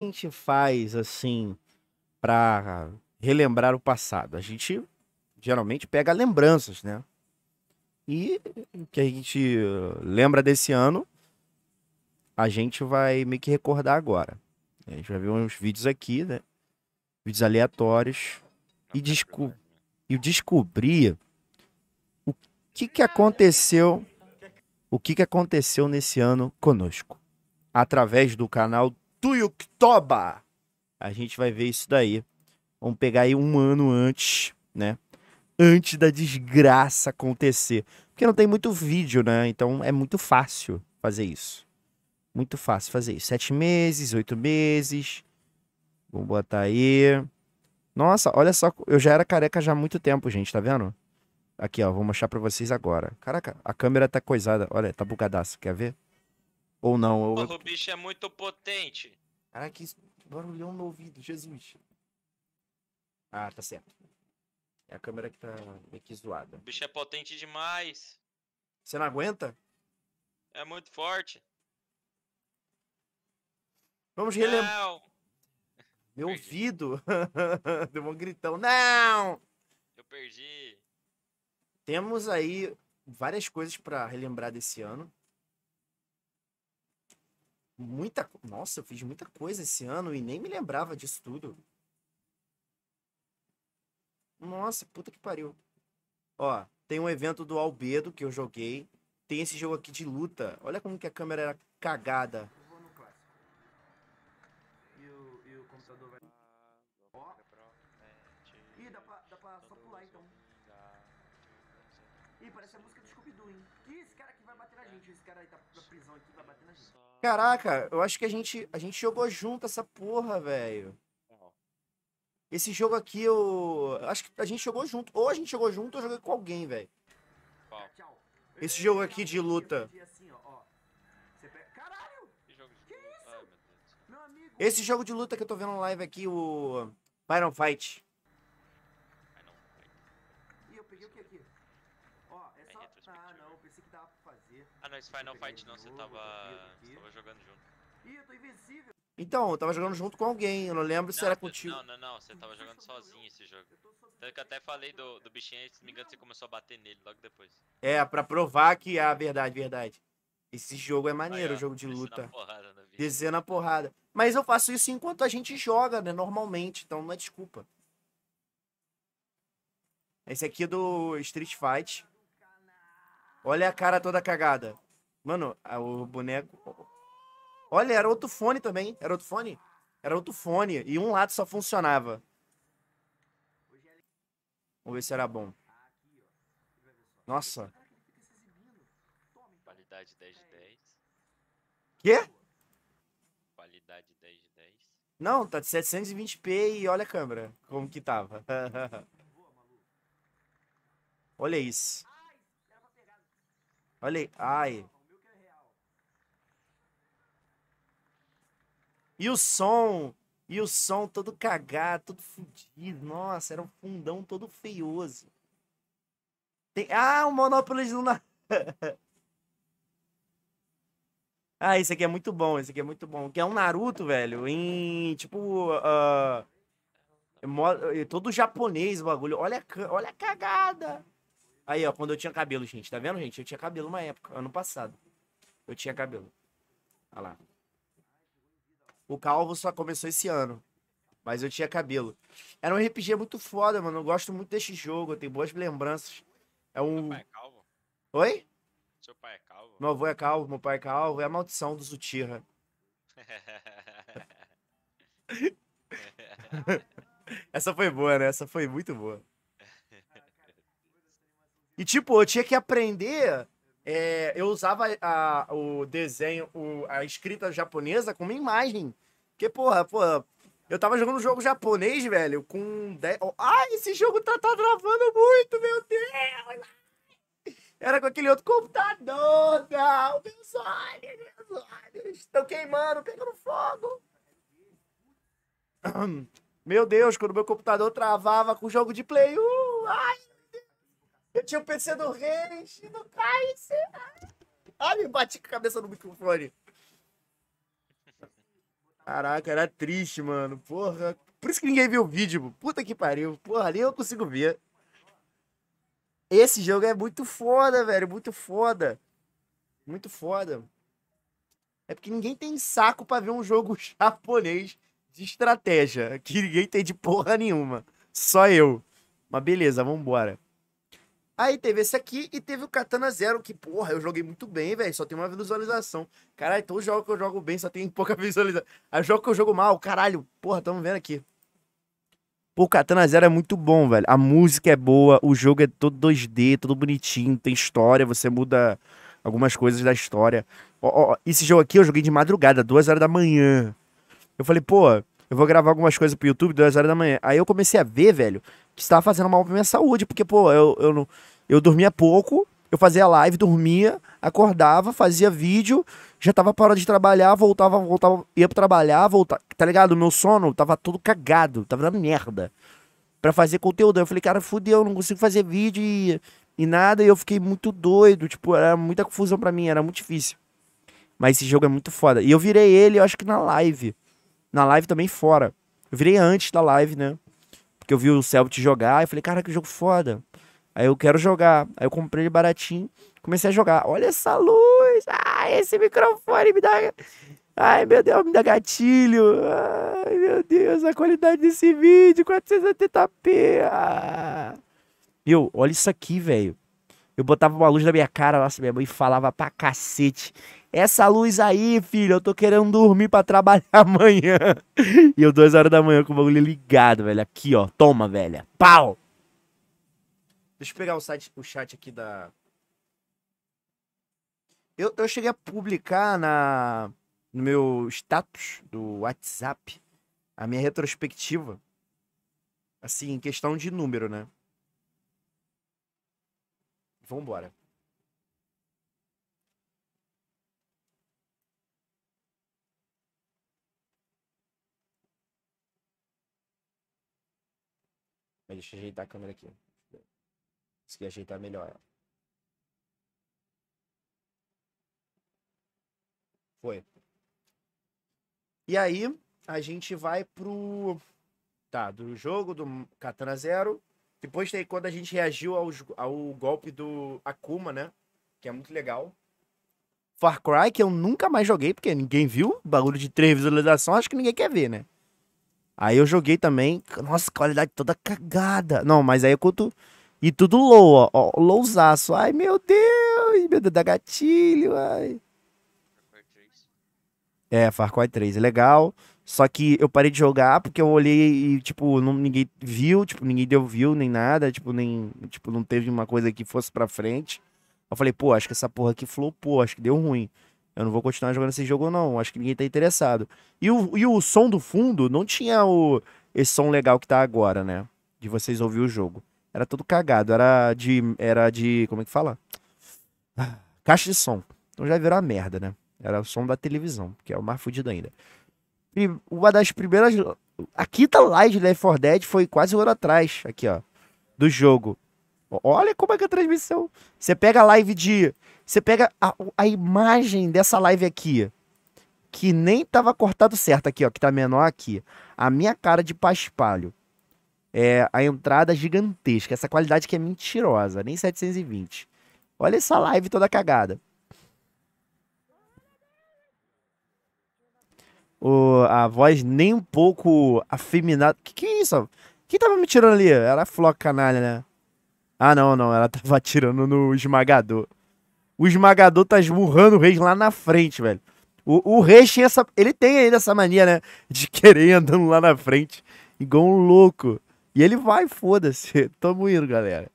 a gente faz assim para relembrar o passado? A gente geralmente pega lembranças, né? E o que a gente lembra desse ano, a gente vai meio que recordar agora. A gente vai ver uns vídeos aqui, né? Vídeos aleatórios. Tá e, desco e descobrir o que, que aconteceu. O que, que aconteceu nesse ano conosco. Através do canal Tuyuktoba. A gente vai ver isso daí. Vamos pegar aí um ano antes, né? Antes da desgraça acontecer. Porque não tem muito vídeo, né? Então é muito fácil fazer isso. Muito fácil fazer isso. Sete meses, oito meses. Vamos botar aí. Nossa, olha só. Eu já era careca já há muito tempo, gente. Tá vendo? Aqui, ó. Vou mostrar pra vocês agora. Caraca, a câmera tá coisada. Olha, tá bugadaço. Quer ver? Ou não. Ou... Porra, o bicho é muito potente. Caraca, que barulhão no ouvido, Jesus. Ah, tá certo. É a câmera que tá meio que zoada. O bicho é potente demais. Você não aguenta? É muito forte. Vamos relembrar. Meu perdi. ouvido. Deu um gritão. Não! Eu perdi. Temos aí várias coisas para relembrar desse ano muita. Nossa, eu fiz muita coisa esse ano e nem me lembrava disso tudo. Nossa, puta que pariu. Ó, tem um evento do Albedo que eu joguei. Tem esse jogo aqui de luta. Olha como que a câmera era cagada. E o, computador vai... Ó. Ih, dá pra, só pular então. Ih, parece a música do Scooby-Doo, hein? Que esse cara aqui vai bater na gente. Esse cara aí tá na prisão aqui vai bater na gente. Caraca, eu acho que a gente, a gente jogou junto essa porra, velho. Esse jogo aqui, eu. Acho que a gente jogou junto. Ou a gente jogou junto ou eu joguei com alguém, velho. Esse jogo aqui de luta. Esse jogo de luta que eu tô vendo live aqui, o. Final Fight. Ah, não, esse Final Fight não, você tava, você tava jogando junto. Ih, eu tô invencível. Então, eu tava jogando junto com alguém, eu não lembro se não, era contigo. Não, não, não, você tava jogando sozinho esse jogo. Tanto que eu até falei do, do bichinho, se não me engano, você começou a bater nele logo depois. É, pra provar que, é ah, a verdade, verdade. Esse jogo é maneiro, Aí, jogo de luta. Descer na porrada. Mas eu faço isso enquanto a gente joga, né, normalmente, então não é desculpa. Esse aqui é do Street Fight. Olha a cara toda cagada. Mano, o boneco. Olha, era outro fone também. Era outro fone? Era outro fone. E um lado só funcionava. Vamos ver se era bom. Nossa. Qualidade 10 de 10. Quê? Qualidade 10 de 10. Não, tá de 720p e olha a câmera. Como que tava. olha isso. Olha aí. Ai. E o som. E o som todo cagado, todo fodido. Nossa, era um fundão todo feioso. Tem... Ah, o Monopoly não... ah, esse aqui é muito bom, esse aqui é muito bom. Que é um Naruto, velho, em, tipo, uh... todo japonês o bagulho. Olha, olha a cagada. Aí, ó, quando eu tinha cabelo, gente. Tá vendo, gente? Eu tinha cabelo uma época, ano passado. Eu tinha cabelo. Olha lá. O calvo só começou esse ano. Mas eu tinha cabelo. Era um RPG muito foda, mano. Eu gosto muito desse jogo. Eu tenho boas lembranças. É um. Seu pai é calvo? Oi? Seu pai é calvo? Meu avô é calvo, meu pai é calvo. É a maldição do Zutirra. Essa foi boa, né? Essa foi muito boa. E, tipo, eu tinha que aprender. É, eu usava a, o desenho, o, a escrita japonesa como imagem. Porque, porra, porra, eu tava jogando um jogo japonês, velho, com 10. ai esse jogo tá, tá travando muito, meu Deus! Era com aquele outro computador, não! Meus olhos, meus olhos! Estão queimando, pegando fogo! Meu Deus, quando meu computador travava com o jogo de Play 1! Ai, eu tinha o PC do Reis e do Kaiser. Ai, me bati com a cabeça no microfone. Caraca, era triste, mano. Porra. Por isso que ninguém viu o vídeo. Puta que pariu. Porra, nem eu consigo ver. Esse jogo é muito foda, velho. Muito foda. Muito foda. É porque ninguém tem saco para ver um jogo japonês de estratégia. Que ninguém tem de porra nenhuma. Só eu. Mas beleza, vambora. Aí teve esse aqui e teve o Katana Zero, que, porra, eu joguei muito bem, velho. Só tem uma visualização. Caralho, todo então jogo que eu jogo bem só tem pouca visualização. Aí jogo que eu jogo mal, caralho. Porra, tamo vendo aqui. Pô, o Katana Zero é muito bom, velho. A música é boa, o jogo é todo 2D, todo bonitinho, tem história, você muda algumas coisas da história. Ó, ó, esse jogo aqui eu joguei de madrugada, duas horas da manhã. Eu falei, pô, eu vou gravar algumas coisas pro YouTube, duas horas da manhã. Aí eu comecei a ver, velho, que estava fazendo mal pra minha saúde, porque, pô, eu, eu, não, eu dormia pouco, eu fazia live, dormia, acordava, fazia vídeo, já tava para de trabalhar, voltava, voltava, ia pra trabalhar, voltava, tá ligado? O meu sono tava todo cagado, tava na merda. Pra fazer conteúdo. Eu falei, cara, fudeu, não consigo fazer vídeo e, e nada. E eu fiquei muito doido, tipo, era muita confusão pra mim, era muito difícil. Mas esse jogo é muito foda. E eu virei ele, eu acho que na live. Na live também fora. Eu virei antes da live, né? Porque eu vi o Celtic jogar e falei, cara, que jogo foda. Aí eu quero jogar. Aí eu comprei ele baratinho, comecei a jogar. Olha essa luz! Ah, esse microfone me dá. Ai, meu Deus, me dá gatilho. Ai, meu Deus, a qualidade desse vídeo, 480p. Ah. Meu, olha isso aqui, velho. Eu botava uma luz na minha cara, nossa, minha mãe falava pra cacete. Essa luz aí, filho, eu tô querendo dormir para trabalhar amanhã. e eu, duas horas da manhã, com o bagulho ligado, velho. Aqui, ó. Toma, velha. Pau! Deixa eu pegar o, site, o chat aqui da. Eu, eu cheguei a publicar na, no meu status do WhatsApp a minha retrospectiva. Assim, em questão de número, né? Vambora. Mas deixa eu ajeitar a câmera aqui. Consegui ajeitar melhor Foi. E aí, a gente vai pro. Tá, do jogo do Katana Zero. Depois tem quando a gente reagiu ao, ao golpe do Akuma, né? Que é muito legal. Far Cry, que eu nunca mais joguei, porque ninguém viu. Bagulho de três visualizações, acho que ninguém quer ver, né? Aí eu joguei também, nossa, qualidade toda cagada. Não, mas aí eu conto. E tudo low, ó, ó lowzaço. Ai, meu Deus, meu Deus, dá gatilho, ai. É, Far Cry 3 é legal. Só que eu parei de jogar porque eu olhei e, tipo, não, ninguém viu, tipo, ninguém deu view nem nada, tipo, nem, tipo, não teve uma coisa que fosse pra frente. Eu falei, pô, acho que essa porra aqui flopou, acho que deu ruim eu não vou continuar jogando esse jogo, não. Acho que ninguém tá interessado. E o, e o som do fundo não tinha o, esse som legal que tá agora, né? De vocês ouvir o jogo. Era todo cagado. Era de. Era de. Como é que fala? Caixa de som. Então já virou a merda, né? Era o som da televisão, que é o mais fudido ainda. E uma das primeiras. A quinta live de Left 4 Dead foi quase um ano atrás, aqui, ó. Do jogo. Olha como é que é a transmissão. Você pega a live de você pega a, a imagem dessa live aqui, que nem tava cortado certo aqui, ó, que tá menor aqui. A minha cara de paspalho. É, a entrada gigantesca, essa qualidade que é mentirosa, nem 720. Olha essa live toda cagada. O, a voz nem um pouco afeminada. Que que é isso? Quem tava me tirando ali? Era a Floca Canalha, né? Ah, não, não. Ela tava atirando no esmagador o esmagador tá esmurrando o Reis lá na frente, velho. O, o Reis tinha essa. Ele tem ainda essa mania, né? De querer andando lá na frente, igual um louco. E ele vai, foda-se. Tamo indo, galera.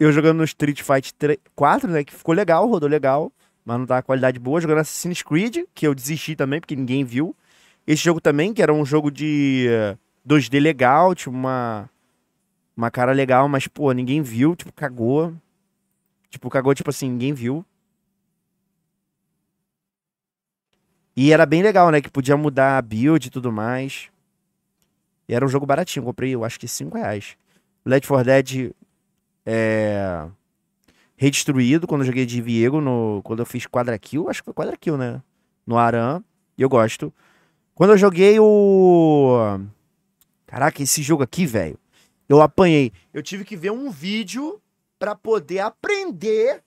Eu jogando no Street Fighter 3, 4, né? Que ficou legal, rodou legal. Mas não tá a qualidade boa. Jogando Assassin's Creed, que eu desisti também, porque ninguém viu. Esse jogo também, que era um jogo de 2D eh, legal, tipo, uma. Uma cara legal, mas, pô, ninguém viu, tipo, cagou. Tipo, cagou, tipo assim, ninguém viu. E era bem legal, né? Que podia mudar a build e tudo mais. E era um jogo baratinho. Comprei, eu acho que 5 reais. Let for Dead é... redestruído quando eu joguei de Viego, no... quando eu fiz quadra kill, acho que foi quadra kill, né? No Aran. E eu gosto. Quando eu joguei o. Caraca, esse jogo aqui, velho. Eu apanhei. Eu tive que ver um vídeo para poder aprender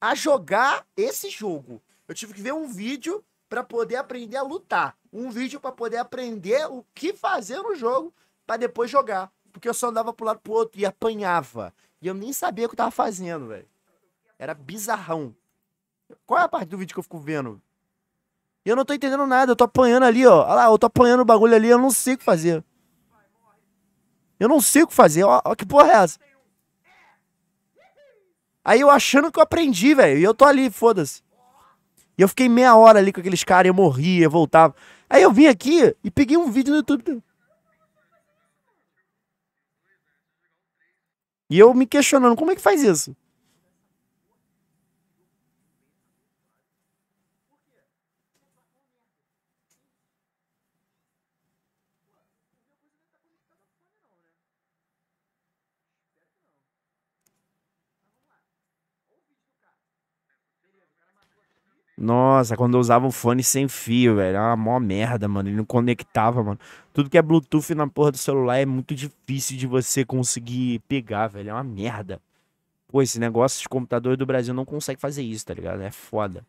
a jogar esse jogo. Eu tive que ver um vídeo para poder aprender a lutar, um vídeo para poder aprender o que fazer no jogo para depois jogar, porque eu só andava pro lado pro outro e apanhava. E eu nem sabia o que eu tava fazendo, velho. Era bizarrão. Qual é a parte do vídeo que eu fico vendo? eu não tô entendendo nada, eu tô apanhando ali, ó. Olha lá, eu tô apanhando o bagulho ali, eu não sei o que fazer. Eu não sei o que fazer, ó, ó que porra é essa? Aí eu achando que eu aprendi, velho. E eu tô ali, foda-se. E eu fiquei meia hora ali com aqueles caras, eu morria, eu voltava. Aí eu vim aqui e peguei um vídeo no YouTube. E eu me questionando, como é que faz isso? Nossa, quando eu usava um fone sem fio, velho, era é uma mó merda, mano. Ele não conectava, mano. Tudo que é Bluetooth na porra do celular é muito difícil de você conseguir pegar, velho. É uma merda. Pô, esse negócio de computador do Brasil não consegue fazer isso, tá ligado? É foda.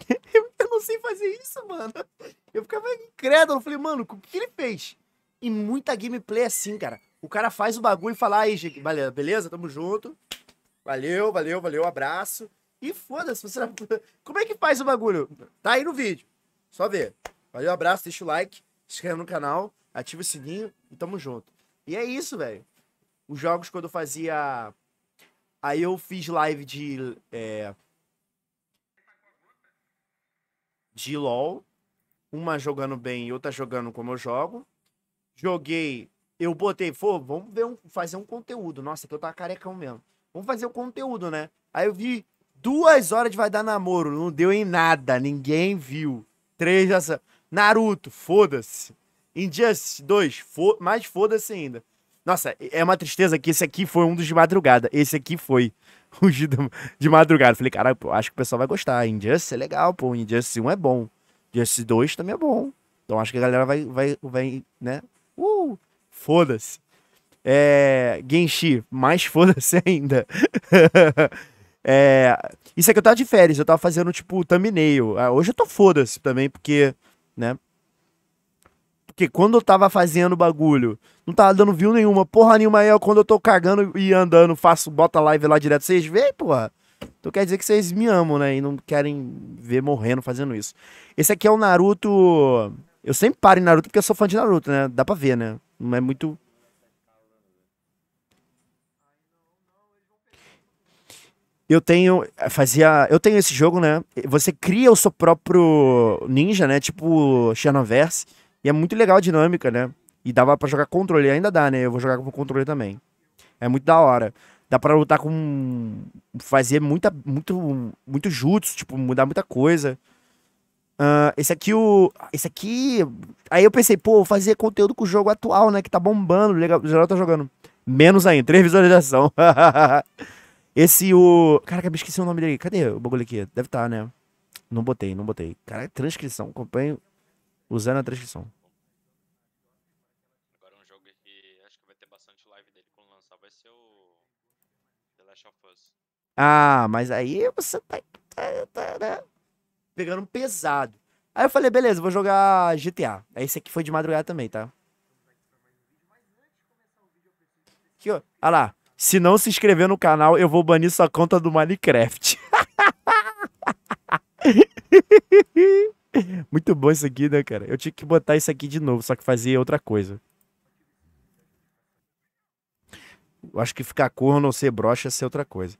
eu não sei fazer isso, mano. Eu ficava incrédulo. Eu falei, mano, o que ele fez? E muita gameplay é assim, cara. O cara faz o bagulho e fala, aí, beleza, tamo junto. Valeu, valeu, valeu, abraço. E foda-se, você. Como é que faz o bagulho? Tá aí no vídeo. Só ver. Valeu, abraço, deixa o like, se inscreve no canal, ativa o sininho e tamo junto. E é isso, velho. Os jogos quando eu fazia. Aí eu fiz live de. É... De LOL. Uma jogando bem e outra jogando como eu jogo. Joguei. Eu botei, pô, vamos ver um, fazer um conteúdo. Nossa, que eu tava carecão mesmo. Vamos fazer o conteúdo, né? Aí eu vi duas horas de Vai Dar Namoro. Não deu em nada. Ninguém viu. Três já... Naruto, foda-se. Injustice 2, fo mais foda-se ainda. Nossa, é uma tristeza que esse aqui foi um dos de madrugada. Esse aqui foi o de, de madrugada. Falei, cara, eu acho que o pessoal vai gostar. Injustice é legal, pô. Injustice 1 é bom. Injustice 2 também é bom. Então acho que a galera vai, vai, vai né? Uh, foda-se. É, Genshi, mais foda-se ainda. é, isso é que eu tava de férias, eu tava fazendo tipo thumbnail. Ah, hoje eu tô foda-se também, porque, né? Porque quando eu tava fazendo bagulho, não tava dando view nenhuma, porra nenhuma. Aí quando eu tô cagando e andando, faço, bota live lá direto, vocês veem, porra. Então quer dizer que vocês me amam, né? E não querem ver morrendo fazendo isso. Esse aqui é o Naruto. Eu sempre paro em Naruto porque eu sou fã de Naruto, né? Dá pra ver, né? Não é muito Eu tenho. Eh, fazia. Eu tenho esse jogo, né? Você cria o seu próprio ninja, né? Tipo Xenoverse. E é muito legal a dinâmica, né? E dava para jogar controle, ainda dá, né? Eu vou jogar com controle também. É muito da hora. Dá pra lutar com. Fazer muita, muito, muito jutsu, tipo, mudar muita coisa. Uh, esse aqui, o. Esse aqui. Aí eu pensei, pô, fazer conteúdo com o jogo atual, né? Que tá bombando, legal, o geral tá jogando. Menos ainda, três visualização. Esse o. Cara, acabei esqueci o nome dele. Cadê o bagulho aqui? Deve estar, tá, né? Não botei, não botei. Cara, é transcrição. Acompanho usando a transcrição. Agora é um jogo que acho que vai ter bastante live dele quando lançar vai ser o. The Last of Us. Ah, mas aí você tá. tá, tá né? Pegando pesado. Aí eu falei, beleza, vou jogar GTA. Aí é esse aqui foi de madrugada também, tá? Aqui, ó. Olha lá. Se não se inscrever no canal, eu vou banir sua conta do Minecraft. Muito bom isso aqui, né, cara? Eu tinha que botar isso aqui de novo, só que fazia outra coisa. Eu acho que ficar corno ou ser broxa é ser outra coisa.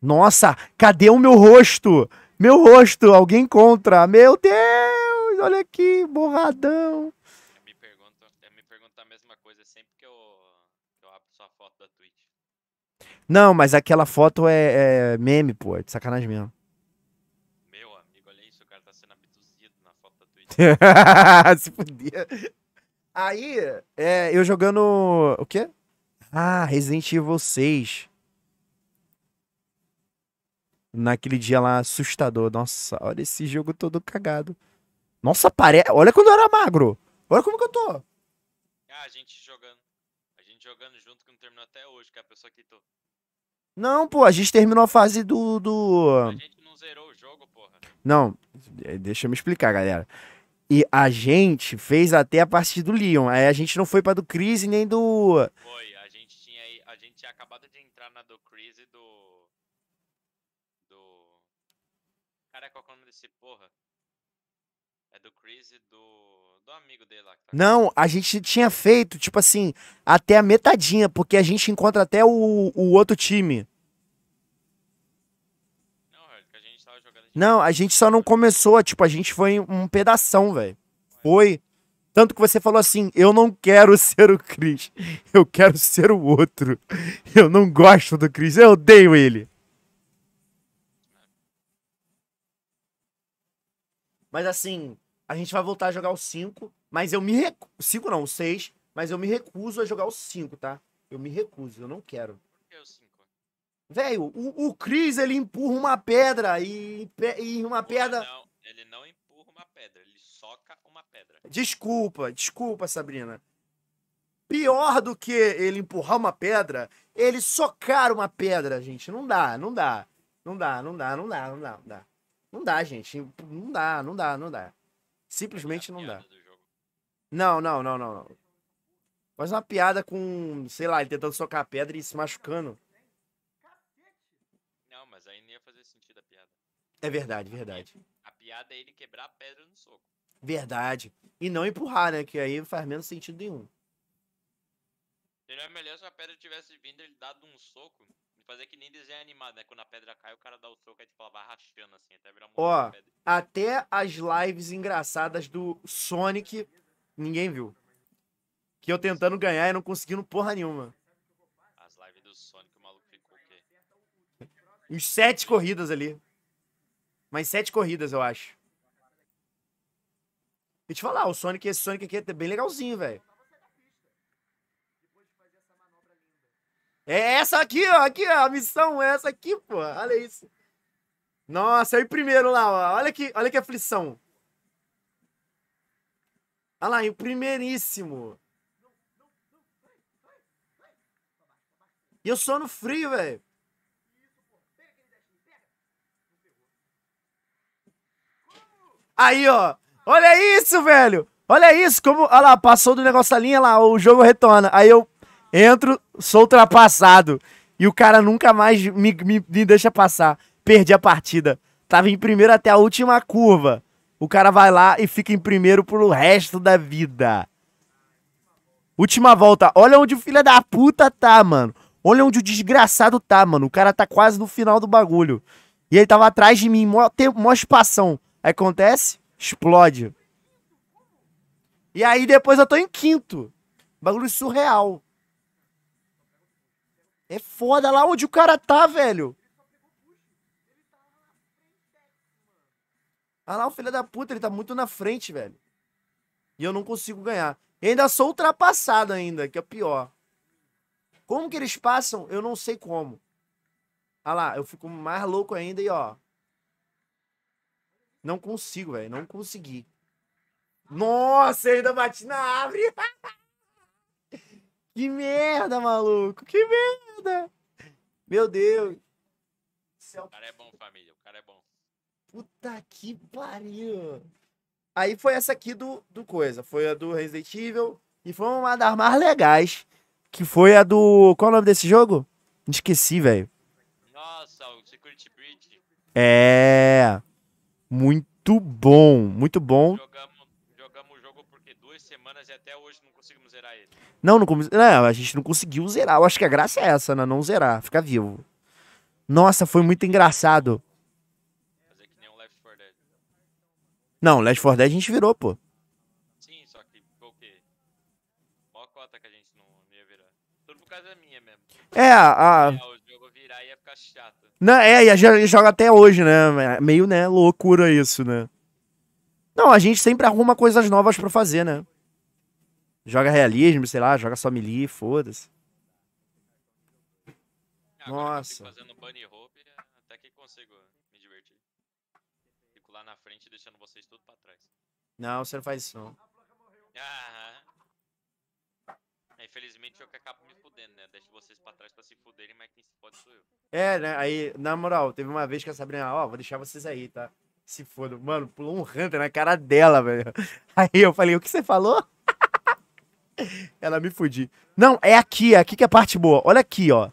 Nossa, cadê o meu rosto? Meu rosto, alguém contra. Meu Deus, olha aqui, borradão. Não, mas aquela foto é, é meme, pô. É de sacanagem mesmo. Meu amigo, olha isso. O cara tá sendo abduzido na foto da Twitch. Se fuder. Aí, é, eu jogando. O quê? Ah, Resident Evil 6. Naquele dia lá, assustador. Nossa, olha esse jogo todo cagado. Nossa, parece. Olha quando eu era magro. Olha como que eu tô. Ah, a gente jogando. A gente jogando junto que não terminou até hoje, que é a pessoa que tô. Não, pô, a gente terminou a fase do. do... A gente não zerou o jogo, porra. Não, é, deixa eu me explicar, galera. E a gente fez até a parte do Leon. Aí a gente não foi pra do Chris nem do. Foi, a gente tinha. A gente tinha acabado de entrar na do Chris e do. Do. Cara, qual é o nome desse porra? É do Chris e do do amigo dele lá. Tá... Não, a gente tinha feito, tipo assim, até a metadinha, porque a gente encontra até o, o outro time. Não, é a gente tava jogando... Não, a gente só não começou, tipo, a gente foi um pedação, velho. Foi. Tanto que você falou assim: eu não quero ser o Chris, eu quero ser o outro. Eu não gosto do Chris, eu odeio ele. Mas assim, a gente vai voltar a jogar o 5, mas eu me recuso. 5 não, o 6, mas eu me recuso a jogar o 5, tá? Eu me recuso, eu não quero. Por que o 5? Velho, o, o Chris ele empurra uma pedra e, e uma pedra. Não, ele não empurra uma pedra, ele soca uma pedra. Desculpa, desculpa, Sabrina. Pior do que ele empurrar uma pedra, ele socar uma pedra, gente. Não dá, não dá. Não dá, não dá, não dá, não dá, não dá. Não dá, gente. Não dá, não dá, não dá. Simplesmente não dá. Não, não, não, não, Faz uma piada com, sei lá, ele tentando socar a pedra e se machucando. Não, mas aí não ia fazer sentido a piada. É verdade, verdade. A piada é ele quebrar a pedra no soco. Verdade. E não empurrar, né? Que aí faz menos sentido nenhum. Seria melhor se a pedra tivesse vindo e ele dado um soco Fazer que nem desenho animado, né? Quando a pedra cai, o cara dá o soco e tipo, ela vai rachando assim, até virar um Ó, até as lives engraçadas do Sonic, ninguém viu. Que eu tentando ganhar e não conseguindo porra nenhuma. As lives do Sonic, o maluco ficou o quê? Uns sete corridas ali. Mais sete corridas, eu acho. E te falar, o Sonic, esse Sonic aqui é bem legalzinho, velho. É essa aqui, ó. Aqui, ó. A missão é essa aqui, pô. Olha isso. Nossa, aí primeiro lá, ó. Olha que, olha que aflição. Olha lá, o primeiríssimo. E eu sou no frio, velho. Aí, ó. Olha isso, velho. Olha isso, como... Olha lá, passou do negócio da linha lá, o jogo retorna. Aí eu entro, sou ultrapassado. E o cara nunca mais me, me, me deixa passar. Perdi a partida. Tava em primeiro até a última curva. O cara vai lá e fica em primeiro pro resto da vida. Última volta. Olha onde o filho da puta tá, mano. Olha onde o desgraçado tá, mano. O cara tá quase no final do bagulho. E ele tava atrás de mim, mó, mó espação. Aí acontece, explode. E aí depois eu tô em quinto. Bagulho surreal. É foda lá onde o cara tá, velho. Ah lá, o filho da puta, ele tá muito na frente, velho. E eu não consigo ganhar. E ainda sou ultrapassado ainda, que é pior. Como que eles passam? Eu não sei como. Ah lá, eu fico mais louco ainda e ó. Não consigo, velho. Não consegui. Nossa, eu ainda bati na árvore. Que merda, maluco! Que merda! Meu Deus! O cara é bom, família. O cara é bom. Puta que pariu! Aí foi essa aqui do, do coisa. Foi a do Resident Evil. E foi uma das mais legais. Que foi a do. Qual é o nome desse jogo? Esqueci, velho. Nossa, o Security Breach. É. Muito bom, muito bom. Jogamos Não, não, não, a gente não conseguiu zerar. Eu acho que a graça é essa, né? Não zerar, ficar vivo. Nossa, foi muito engraçado. Fazer que nem o Left 4 Dead. Não, Left 4 Dead a gente virou, pô. Sim, só que foi o quê? Mó cota que a gente não, ia virar. Tudo por causa da minha mesmo. É, a. É, o jogo virar ia ficar chato. Não, é, e a gente joga até hoje, né? É meio, né, loucura isso, né? Não, a gente sempre arruma coisas novas pra fazer, né? Joga realismo, sei lá, joga só melee, foda-se. É, Nossa. Fazendo bunny hope, até que consigo me divertir. Fico lá na frente deixando vocês tudo pra trás. Não, você não faz isso não. Aham. É, infelizmente eu que acabo me fudendo, né? Deixo vocês pra trás pra se fuderem, mas quem se pode sou eu. É, né? Aí, na moral, teve uma vez que a Sabrina, ó, oh, vou deixar vocês aí, tá? Se foda. Mano, pulou um Hunter na cara dela, velho. Aí eu falei, o que você falou? Ela me fudi. Não, é aqui, é aqui que é a parte boa. Olha aqui, ó.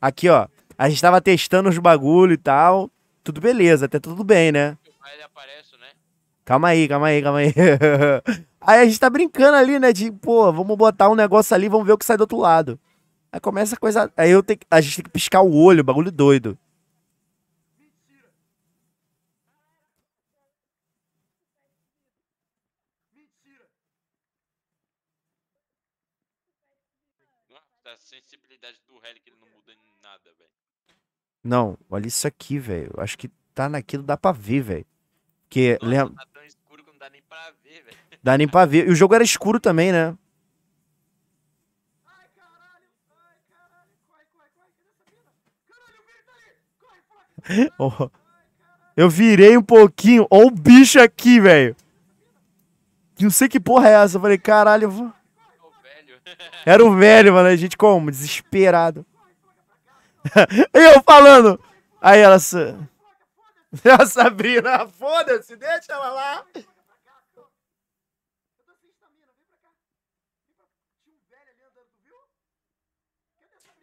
Aqui, ó. A gente tava testando os bagulho e tal. Tudo beleza, até tá tudo bem, né? né? Calma aí, calma aí, calma aí. aí a gente tá brincando ali, né? De, pô, vamos botar um negócio ali, vamos ver o que sai do outro lado. Aí começa a coisa. Aí eu tenho... a gente tem que piscar o olho, bagulho doido. Não, olha isso aqui, velho. Acho que tá naquilo, dá pra ver, velho. Porque. Nossa, lembra... Tá tão escuro que não dá nem pra ver, velho. Dá nem pra ver. E o jogo era escuro também, né? Ai, caralho, Corre, caralho, oh. Eu virei um pouquinho. Olha o bicho aqui, velho. Não sei que porra é essa. Eu falei, caralho. Eu vou... Era o velho, mano. A gente como? Desesperado. eu falando. Aí ela. A Sabrina, foda-se, deixa ela lá.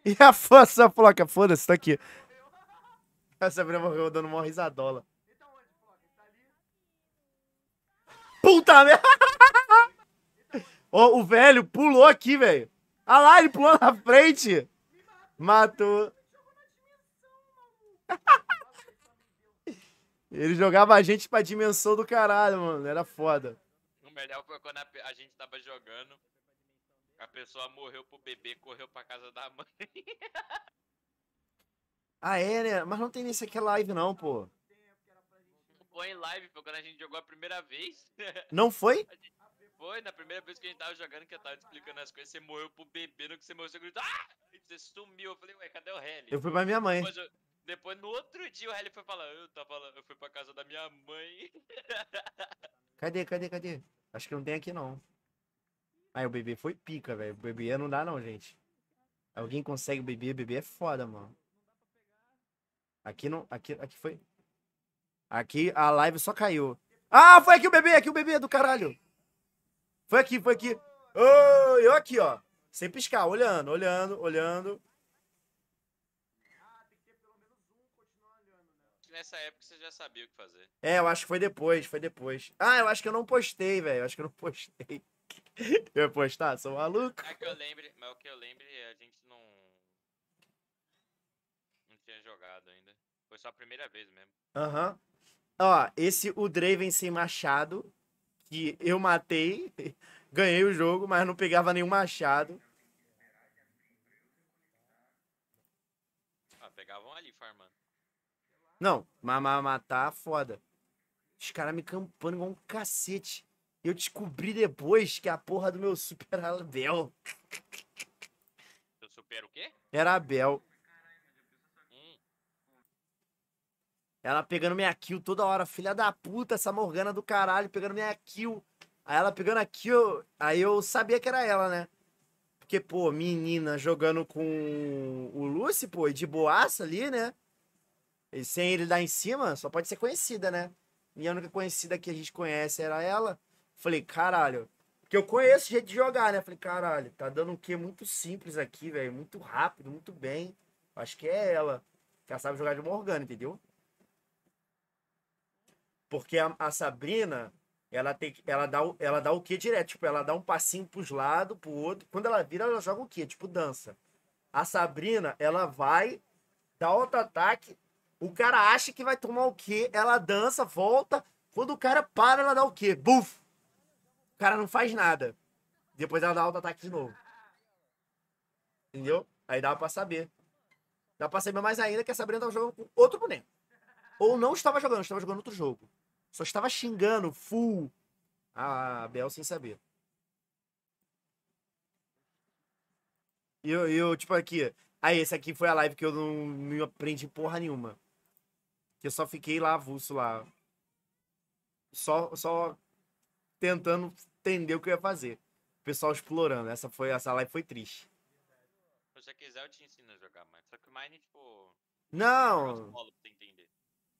E a força floca, foda-se, tá aqui. A Sabrina morreu dando uma risadola. Puta merda! oh, o velho pulou aqui, velho. Ah lá, ele pulou na frente. Matou. Ele jogava a gente pra dimensão do caralho, mano. Era foda. O melhor foi quando a, a gente tava jogando. A pessoa morreu pro bebê, correu pra casa da mãe. ah, é, né? Mas não tem nesse aqui live, não, pô. Não foi em live, foi quando a gente jogou a primeira vez. Não foi? Gente... Foi, na primeira vez que a gente tava jogando, que eu tava te explicando as coisas, você morreu pro bebê, no que você morreu, você gritou, ah! você sumiu. Eu falei, ué, cadê o Helly? Eu fui pra minha mãe. Depois eu... Depois, no outro dia, o Harry foi falar, eu, tava, eu fui pra casa da minha mãe. Cadê, cadê, cadê? Acho que não tem aqui, não. Aí o bebê foi pica, velho. O bebê não dá, não, gente. Alguém consegue beber? bebê, é foda, mano. Aqui não. Aqui, aqui foi. Aqui a live só caiu. Ah, foi aqui o bebê, aqui o bebê do caralho. Foi aqui, foi aqui. Oh, eu aqui, ó. Sem piscar, olhando, olhando, olhando. nessa época você já sabia o que fazer. É, eu acho que foi depois, foi depois. Ah, eu acho que eu não postei, velho. Eu acho que eu não postei. eu ia postar? Sou maluco. É que eu lembre, mas o que eu lembro é a gente não. Não tinha jogado ainda. Foi só a primeira vez mesmo. Aham. Uhum. Ó, esse o Draven sem machado, que eu matei, ganhei o jogo, mas não pegava nenhum machado. Não, mamar, matar, é foda. Os caras me campando igual um cacete. Eu descobri depois que a porra do meu super era Abel. Seu super o quê? Era Abel. Bel. Ela pegando minha kill toda hora. Filha da puta, essa Morgana do caralho pegando minha kill. Aí ela pegando a kill, aí eu sabia que era ela, né? Porque, pô, menina jogando com o Lucy, pô, de boaça ali, né? E sem ele dar em cima, só pode ser conhecida, né? E a única conhecida que a gente conhece era ela. Falei, caralho. Porque eu conheço o jeito de jogar, né? Falei, caralho, tá dando um quê muito simples aqui, velho. Muito rápido, muito bem. Acho que é ela. Que ela sabe jogar de Morgana, entendeu? Porque a, a, Sabrina, ela tem ela dá, ela dá o quê direto? Tipo, ela dá um passinho pros lados, pro outro. Quando ela vira, ela joga o quê? Tipo, dança. A Sabrina, ela vai, dá outro ataque, o cara acha que vai tomar o quê? Ela dança, volta. Quando o cara para, ela dá o quê? Buf! O cara não faz nada. Depois ela dá outro ataque de novo. Entendeu? Aí dá pra saber. Dá pra saber mais ainda que a Sabrina tava jogando com outro boneco. Ou não estava jogando, estava jogando outro jogo. Só estava xingando full a Bel sem saber. E eu, eu, tipo, aqui. Aí, ah, esse aqui foi a live que eu não, não aprendi porra nenhuma que eu só fiquei lá avulso lá. Só, só tentando entender o que eu ia fazer. O pessoal explorando. Essa foi essa live foi triste. Se você quiser, eu te ensino a jogar, mais. só que o Mine, tipo. Não! É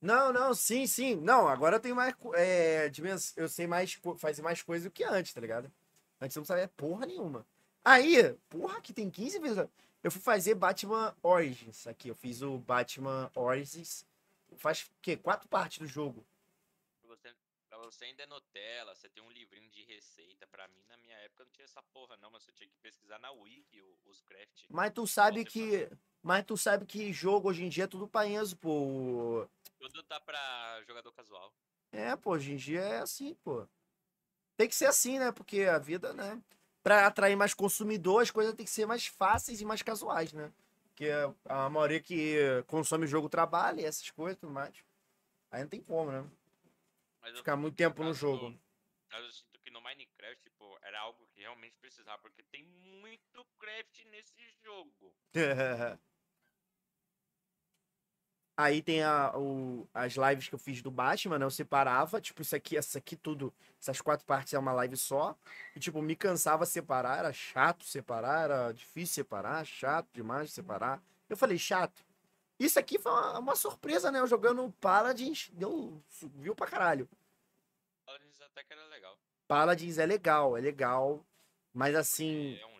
não, não, sim, sim. Não, agora eu tenho mais. É, eu sei mais fazer mais coisas do que antes, tá ligado? Antes eu não sabia porra nenhuma. Aí, porra, que tem 15 vezes. Eu fui fazer Batman Origins aqui. Eu fiz o Batman Origins faz o Quatro partes do jogo. Você, pra você ainda é Nutella, você tem um livrinho de receita. Pra mim, na minha época, não tinha essa porra, não, mas eu tinha que pesquisar na Wiki os craft. Mas tu sabe que. Mas tu sabe que jogo hoje em dia é tudo pra pô. Tudo tá pra jogador casual. É, pô, hoje em dia é assim, pô. Tem que ser assim, né? Porque a vida, né? Pra atrair mais consumidor, as coisas tem que ser mais fáceis e mais casuais, né? Porque a maioria que consome jogo trabalha e essas coisas e tudo mais. Aí não tem como, né? Ficar muito tempo no jogo. Do, mas eu sinto que no Minecraft, tipo, era algo que realmente precisava, porque tem muito craft nesse jogo. Aí tem a, o, as lives que eu fiz do Batman, né? Eu separava, tipo, isso aqui, essa aqui tudo, essas quatro partes é uma live só. E, tipo, me cansava separar, era chato separar, era difícil separar, chato demais separar. Eu falei, chato. Isso aqui foi uma, uma surpresa, né? Eu jogando Paladins, deu, viu pra caralho. Paladins até que era legal. Paladins é legal, é legal. Mas assim. É, é um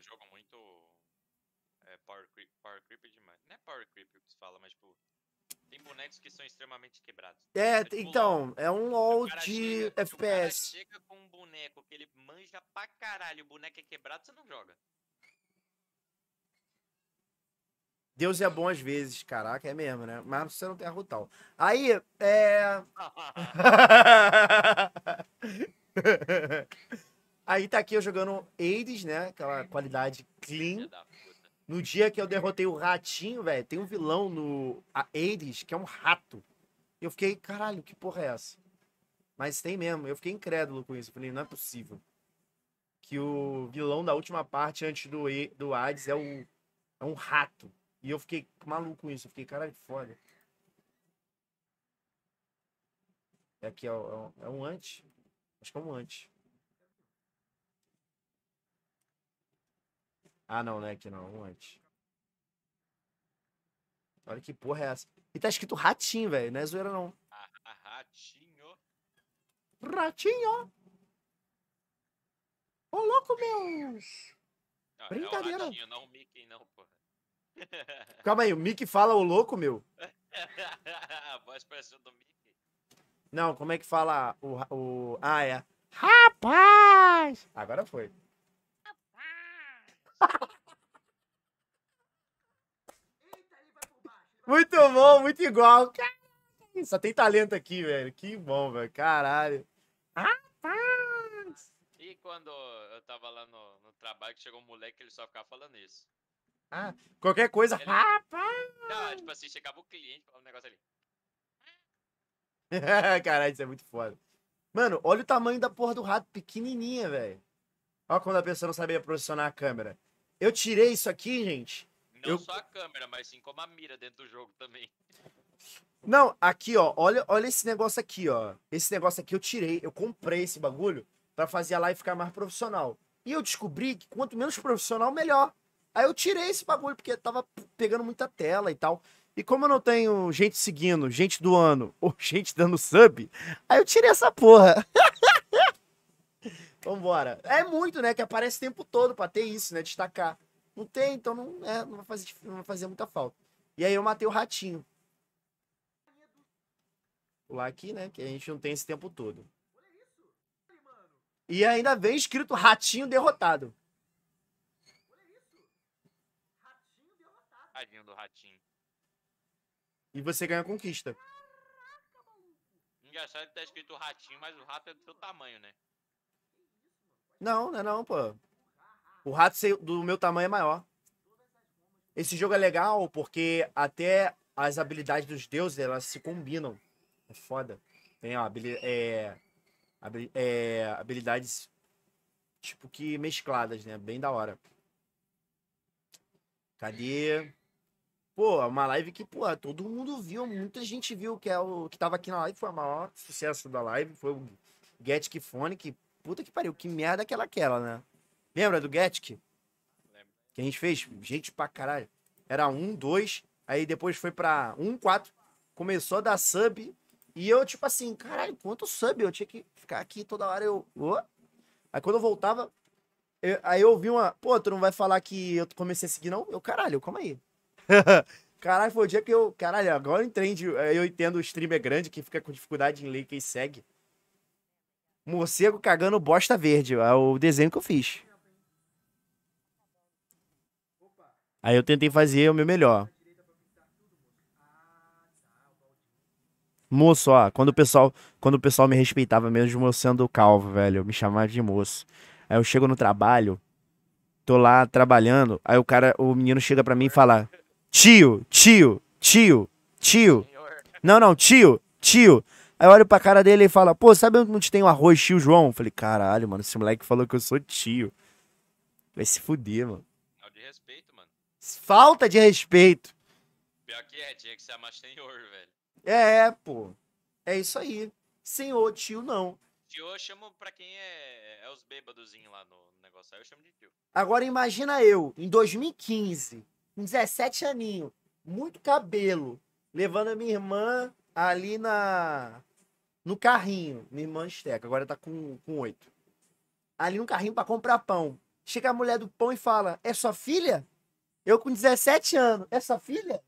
momentos que são extremamente quebrados. É, é então, é um LOL de chega, FPS. O cara chega com um boneco que ele manja pra caralho, o boneco é quebrado, você não joga. Deus é bom às vezes, caraca, é mesmo, né? Mas você não tem a Rutal. Aí, é. Aí tá aqui eu jogando Aids, né? Aquela hum. qualidade clean. No dia que eu derrotei o ratinho, velho, tem um vilão no Ares que é um rato. Eu fiquei, caralho, que porra é essa? Mas tem mesmo, eu fiquei incrédulo com isso. Falei, não é possível. Que o vilão da última parte antes do, e, do Hades é, o, é um rato. E eu fiquei maluco com isso. Eu fiquei, caralho, que foda. Aqui é, é, é, é um antes. Acho que é um antes. Ah, não, né? Aqui não, um antes. Olha que porra é essa. E tá escrito ratinho, velho. Não é zoeira, não. Ah, ah, ratinho. Ratinho. Ô, louco, meus. Não, é Brincadeira. É ratinho, não o Mickey, não, porra. Calma aí, o Mickey fala o louco, meu. A voz parece do Mickey. Não, como é que fala o... o... Ah, é. Rapaz! Agora foi. Muito bom, muito igual. Só tem talento aqui, velho. Que bom, velho. Caralho. Rapaz! E quando eu tava lá no, no trabalho, que chegou um moleque, ele só ficava falando isso. Ah, qualquer coisa. Ele... Rapaz! Não, tipo assim, chegava o cliente, falava um negócio ali. Caralho, isso é muito foda. Mano, olha o tamanho da porra do rato, pequenininha, velho. Olha quando a pessoa não sabia posicionar a câmera. Eu tirei isso aqui, gente, não eu... só a câmera, mas sim como a mira dentro do jogo também. Não, aqui, ó. Olha, olha esse negócio aqui, ó. Esse negócio aqui eu tirei, eu comprei esse bagulho para fazer a live ficar mais profissional. E eu descobri que quanto menos profissional, melhor. Aí eu tirei esse bagulho, porque tava pegando muita tela e tal. E como eu não tenho gente seguindo, gente doando ou gente dando sub, aí eu tirei essa porra. Vambora. É muito, né? Que aparece o tempo todo pra ter isso, né? Destacar. Não tem, então não, é, não, vai fazer, não vai fazer muita falta. E aí eu matei o ratinho. lá aqui, né? Que a gente não tem esse tempo todo. E ainda vem escrito ratinho derrotado. do ratinho. E você ganha a conquista. Engraçado que tá escrito ratinho, mas o rato é do seu tamanho, né? Não, não é não, pô. O rato do meu tamanho é maior. Esse jogo é legal porque até as habilidades dos deuses, elas se combinam. É foda. Tem, ó, é, é, habilidades tipo que mescladas, né? Bem da hora. Cadê? Pô, é uma live que, pô, todo mundo viu, muita gente viu que é o que tava aqui na live, foi o maior sucesso da live, foi o Get Kifone, que puta que pariu, que merda aquela é aquela, né? Lembra do Getk? Lembro. Que a gente fez gente pra caralho. Era um, dois, aí depois foi pra um, quatro. Começou a dar sub. E eu, tipo assim, caralho, quanto sub? Eu tinha que ficar aqui toda hora. Eu. Oh. Aí quando eu voltava, eu, aí eu ouvi uma. Pô, tu não vai falar que eu comecei a seguir, não? Eu, caralho, calma aí. caralho, foi o dia que eu. Caralho, agora eu entendo. Eh, eu entendo o stream é grande, quem fica com dificuldade em ler, quem segue. Morcego cagando bosta verde. É o desenho que eu fiz. Aí eu tentei fazer o meu melhor. Moço, ó, quando o pessoal, quando o pessoal me respeitava mesmo eu sendo calvo, velho, eu me chamava de moço. Aí eu chego no trabalho, tô lá trabalhando, aí o cara, o menino chega para mim e fala: "Tio, tio, tio, tio". Não, não, tio, tio. Aí eu olho pra cara dele e fala, pô, sabe onde não te tem o arroz, tio João? Eu falei, caralho, mano, esse moleque falou que eu sou tio. Vai se fuder, mano. Não, de respeito. Falta de respeito. Pior que é, tinha que se chamar senhor, velho. É, pô. É isso aí. Senhor, tio não. Tio eu chamo pra quem é, é os bêbadozinhos lá no, negócio. Aí eu chamo de tio. Agora imagina eu, em 2015, com 17 aninho, muito cabelo, levando a minha irmã ali na no carrinho. Minha irmã esteca, agora tá com oito. Ali no carrinho para comprar pão. Chega a mulher do pão e fala: É sua filha? Eu com 17 anos, essa é filha?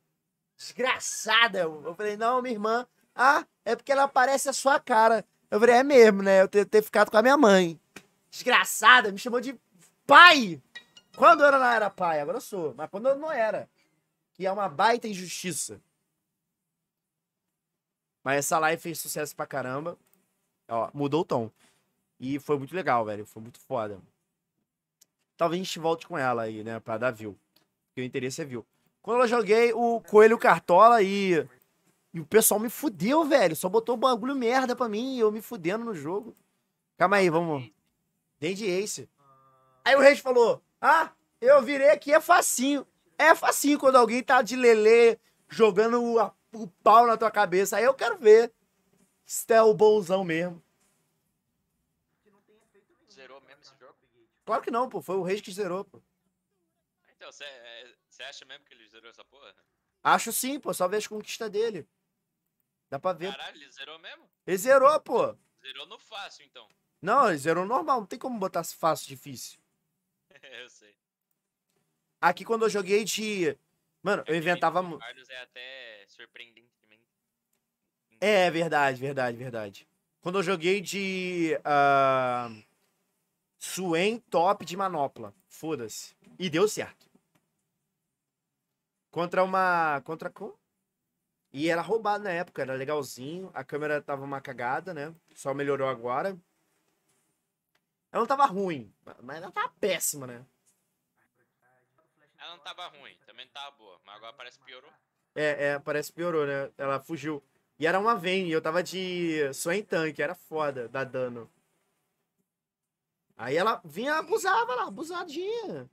Desgraçada. Eu falei, não, minha irmã. Ah, é porque ela parece a sua cara. Eu falei, é mesmo, né? Eu ter, ter ficado com a minha mãe. Desgraçada, me chamou de pai. Quando eu não era pai, agora eu sou. Mas quando eu não era. Que é uma baita injustiça. Mas essa live fez sucesso pra caramba. Ó, mudou o tom. E foi muito legal, velho. Foi muito foda. Talvez a gente volte com ela aí, né? Pra dar view o interesse é viu Quando eu joguei o Coelho Cartola e. E o pessoal me fudeu, velho. Só botou bagulho merda pra mim e eu me fudendo no jogo. Calma aí, vamos. Dandy Ace. Aí o Reis falou: Ah, eu virei aqui, é facinho. É facinho quando alguém tá de lelê jogando o, a, o pau na tua cabeça. Aí eu quero ver se é o bonzão mesmo. Zerou mesmo esse jogo? Claro que não, pô. Foi o Reis que zerou, pô. Então, você é, acha mesmo que ele zerou essa porra? Acho sim, pô. Só vejo as conquistas dele. Dá pra ver. Caralho, ele zerou mesmo? Ele zerou, pô. Zerou no fácil, então. Não, ele zerou normal. Não tem como botar fácil, difícil. eu sei. Aqui quando eu joguei de... Mano, eu, eu inventava... O Carlos é até surpreendente. É, é, verdade, verdade, verdade. Quando eu joguei de... Uh... top de manopla. Foda-se. E deu certo. Contra uma. Contra. E era roubado na época, era legalzinho. A câmera tava uma cagada, né? Só melhorou agora. Ela não tava ruim, mas ela tava péssima, né? Ela não tava ruim, também não tava boa, mas agora parece que piorou. É, é, parece que piorou, né? Ela fugiu. E era uma Vayne, eu tava de só em tanque, era foda, dá dano. Aí ela vinha, abusava lá, abusadinha.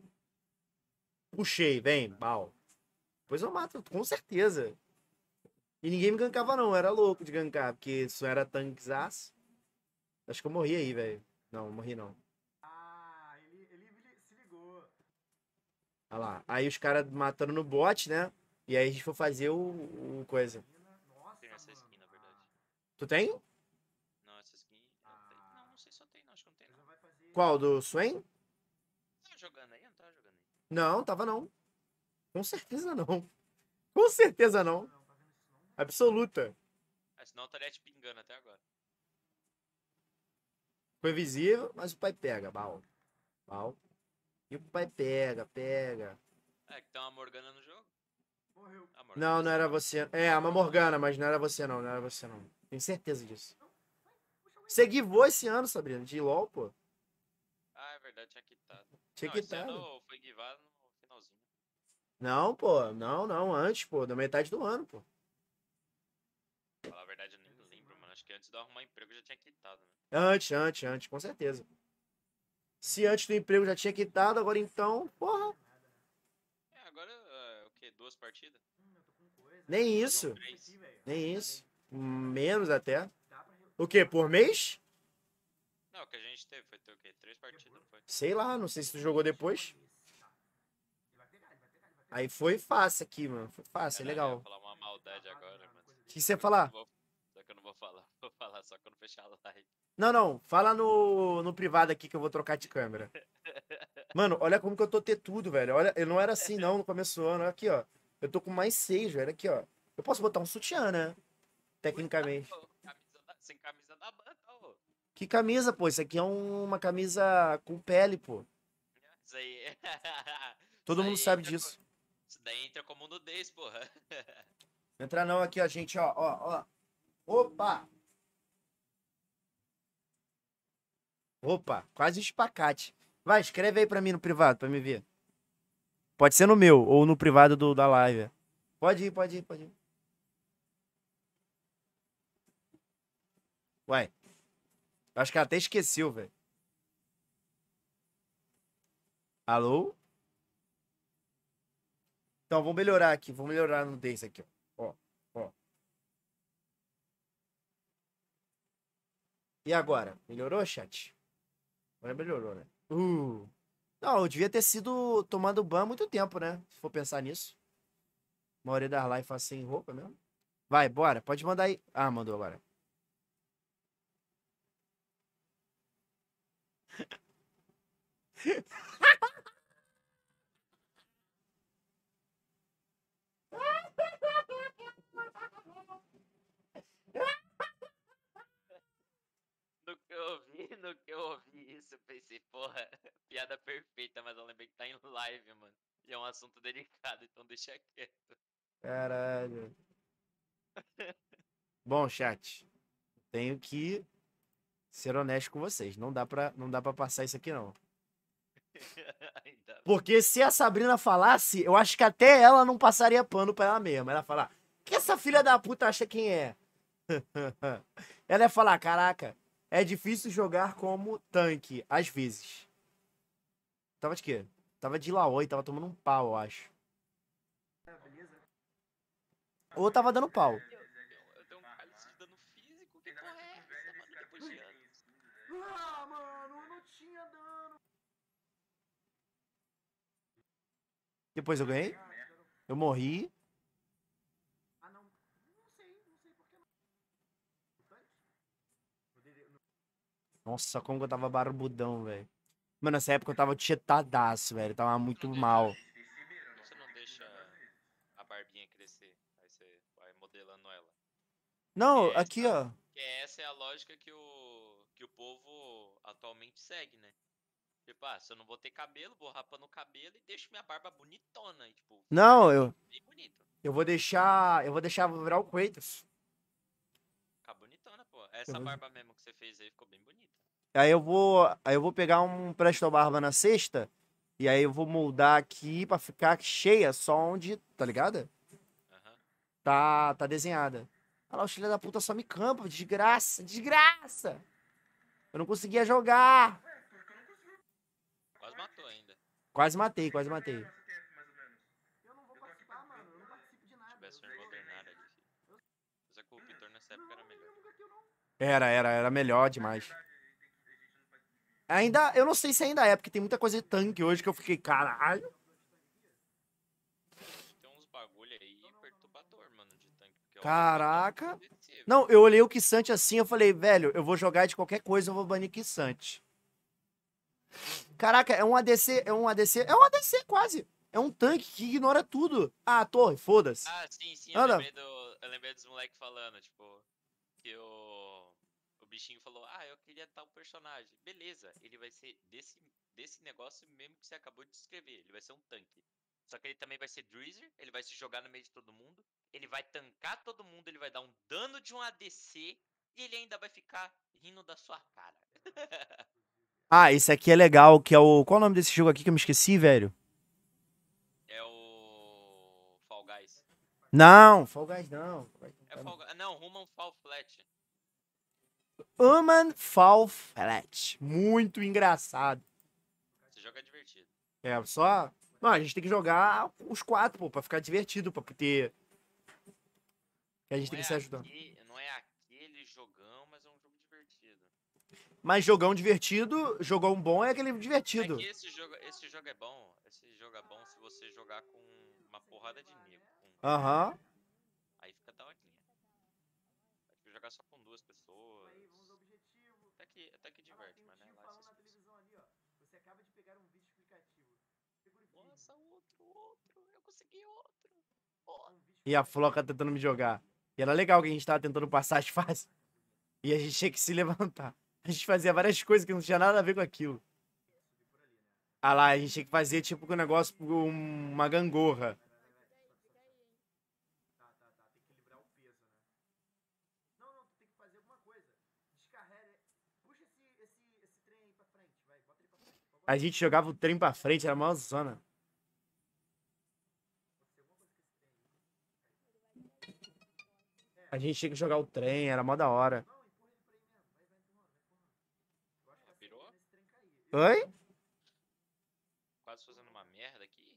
Puxei, vem, pau. Depois eu mato, com certeza. E ninguém me gankava, não. Eu era louco de gankar, porque isso era tanquezaço. Acho que eu morri aí, velho. Não, morri não. Ah, ele, ele, se ligou. Olha lá. Aí os caras matando no bot, né? E aí a gente foi fazer o, o coisa. Nossa, tem essa skin, na verdade. Tu tem? Não, essa skin. Não, ah. não, não sei se eu tenho, não. Acho que não tem, não. Fazer... Qual? Do Swain? Tava tá jogando aí? não tava tá jogando aí. Não, tava não. Com certeza não. Com certeza não. Absoluta. É, senão estaria te pingando até agora. Foi visível, mas o pai pega, bal. Bal. E o pai pega, pega. É que tem uma Morgana no jogo. Morreu. Não, não era você. É, uma Morgana, mas não era você não, não era você não. Tenho certeza disso. Você guivou esse ano, Sabrina, de LOL, pô. Ah, é verdade, tinha quitado. Tinha não, quitado. Esse ano foi guivado não, pô, não, não, antes, pô, da metade do ano, pô. Falar a verdade, eu nem lembro, mano. Acho que antes de eu arrumar emprego eu já tinha quitado, né? Antes, antes, antes, com certeza. Se antes do emprego já tinha quitado, agora então, porra. É, agora, uh, o quê? Duas partidas? Nem isso. Nem isso. Menos até. O quê? Por mês? Não, o que a gente teve foi ter o quê? Três partidas, foi? Sei lá, não sei se tu jogou depois. Aí foi fácil aqui, mano. Foi fácil, é, é legal. Eu falar uma maldade agora, mano. O que, você ia falar? Só que eu não vou falar. Vou falar só quando fechar a live. Não, não. Fala no, no privado aqui que eu vou trocar de câmera. Mano, olha como que eu tô ter tudo, velho. Olha, eu não era assim, não, no começo do ano. Olha aqui, ó. Eu tô com mais seis, velho. Aqui, ó. Eu posso botar um sutiã, né? Tecnicamente. Sem camisa da banda, ô. Que camisa, pô? Isso aqui é um... uma camisa com pele, pô. Isso aí. Todo Isso mundo aí sabe disso daí entra como nudez, porra. entra não aqui, ó, gente, ó, ó, ó. Opa! Opa, quase espacate. Vai, escreve aí pra mim no privado, pra me ver. Pode ser no meu ou no privado do, da live. Pode ir, pode ir, pode ir. Ué. Acho que ela até esqueceu, velho. Alô? Então, vamos melhorar aqui. Vamos melhorar no desse aqui, ó. Ó, ó. E agora? Melhorou, chat? Agora melhorou, né? Uh. Não, eu devia ter sido tomando ban há muito tempo, né? Se for pensar nisso. A maioria das lives faz sem roupa mesmo. Vai, bora. Pode mandar aí. Ah, mandou agora. no que eu ouvi, no que eu ouvi isso, eu pensei, porra, piada perfeita, mas eu lembrei que tá em live, mano. E é um assunto delicado, então deixa quieto. Caralho. Bom, chat. Tenho que ser honesto com vocês. Não dá pra, não dá pra passar isso aqui, não. Porque se a Sabrina falasse, eu acho que até ela não passaria pano pra ela mesma. Ela falar, que essa filha da puta acha quem é? Ela ia falar: caraca, é difícil jogar como tanque, às vezes. Tava de quê? Tava de Laoi, tava tomando um pau, eu acho. Ou tava dando pau. Depois eu ganhei. Eu morri. Nossa, como eu tava barbudão, velho. Mano, nessa época eu tava tietadaço, velho. Tava muito mal. Você não deixa né? a barbinha crescer. Aí você vai modelando ela. Não, é essa, aqui, ó. É essa é a lógica que o, que o povo atualmente segue, né? Tipo, ah, se eu não vou ter cabelo, vou rapando o cabelo e deixo minha barba bonitona. E, tipo, não, eu. Eu vou deixar. Eu vou deixar virar o Kratos. Fica bonitona, pô. Essa eu barba vou... mesmo que você fez aí ficou bem bonita. Aí eu vou, aí eu vou pegar um Presto Barba na sexta e aí eu vou moldar aqui para ficar cheia só onde, tá ligado? Uhum. Tá, tá desenhada. Olha lá, o filho da puta só me campa, desgraça, desgraça. Eu não conseguia jogar. Quase matou ainda. Quase matei, quase matei. Era, era, era melhor demais. Ainda, eu não sei se ainda é, porque tem muita coisa de tanque hoje que eu fiquei, caralho. Tem uns bagulho aí perturbador, mano, de tanque. É é Caraca. Não, eu olhei o Kissante assim, eu falei, velho, eu vou jogar de qualquer coisa, eu vou banir Kissante. Caraca, é um ADC, é um ADC, é um ADC quase. É um tanque que ignora tudo. Ah, a torre, foda-se. Ah, sim, sim, eu lembrei, do, eu lembrei dos moleques falando, tipo, que o bichinho falou: Ah, eu queria tal personagem. Beleza, ele vai ser desse, desse negócio mesmo que você acabou de descrever. Ele vai ser um tanque. Só que ele também vai ser Drizzer, ele vai se jogar no meio de todo mundo. Ele vai tancar todo mundo, ele vai dar um dano de um ADC e ele ainda vai ficar rindo da sua cara. ah, esse aqui é legal, que é o. Qual é o nome desse jogo aqui que eu me esqueci, velho? É o. Fall Guys. Não, Fall Guys não. É Fall... Não, Human Fall Flat. Aman Fall Flat. Muito engraçado. Você joga é divertido. É, só. Não, a gente tem que jogar os quatro, pô, pra ficar divertido, pra ter. Que a gente não tem é que se ajudar. Aqui, não é aquele jogão, mas é um jogo divertido. Mas jogão divertido, jogão bom é aquele divertido. É esse jogo, esse jogo é bom. Esse jogo é bom se você jogar com uma porrada de nego. Aham. Com... E a Floca tentando me jogar. E era legal que a gente tava tentando passar as fases. E a gente tinha que se levantar. A gente fazia várias coisas que não tinha nada a ver com aquilo. Ah lá, a gente tinha que fazer tipo um negócio, uma gangorra. A gente jogava o trem pra frente, era maior zona. A gente tinha que jogar o trem, era mó da hora. Virou? Oi? Quase fazendo uma merda aqui.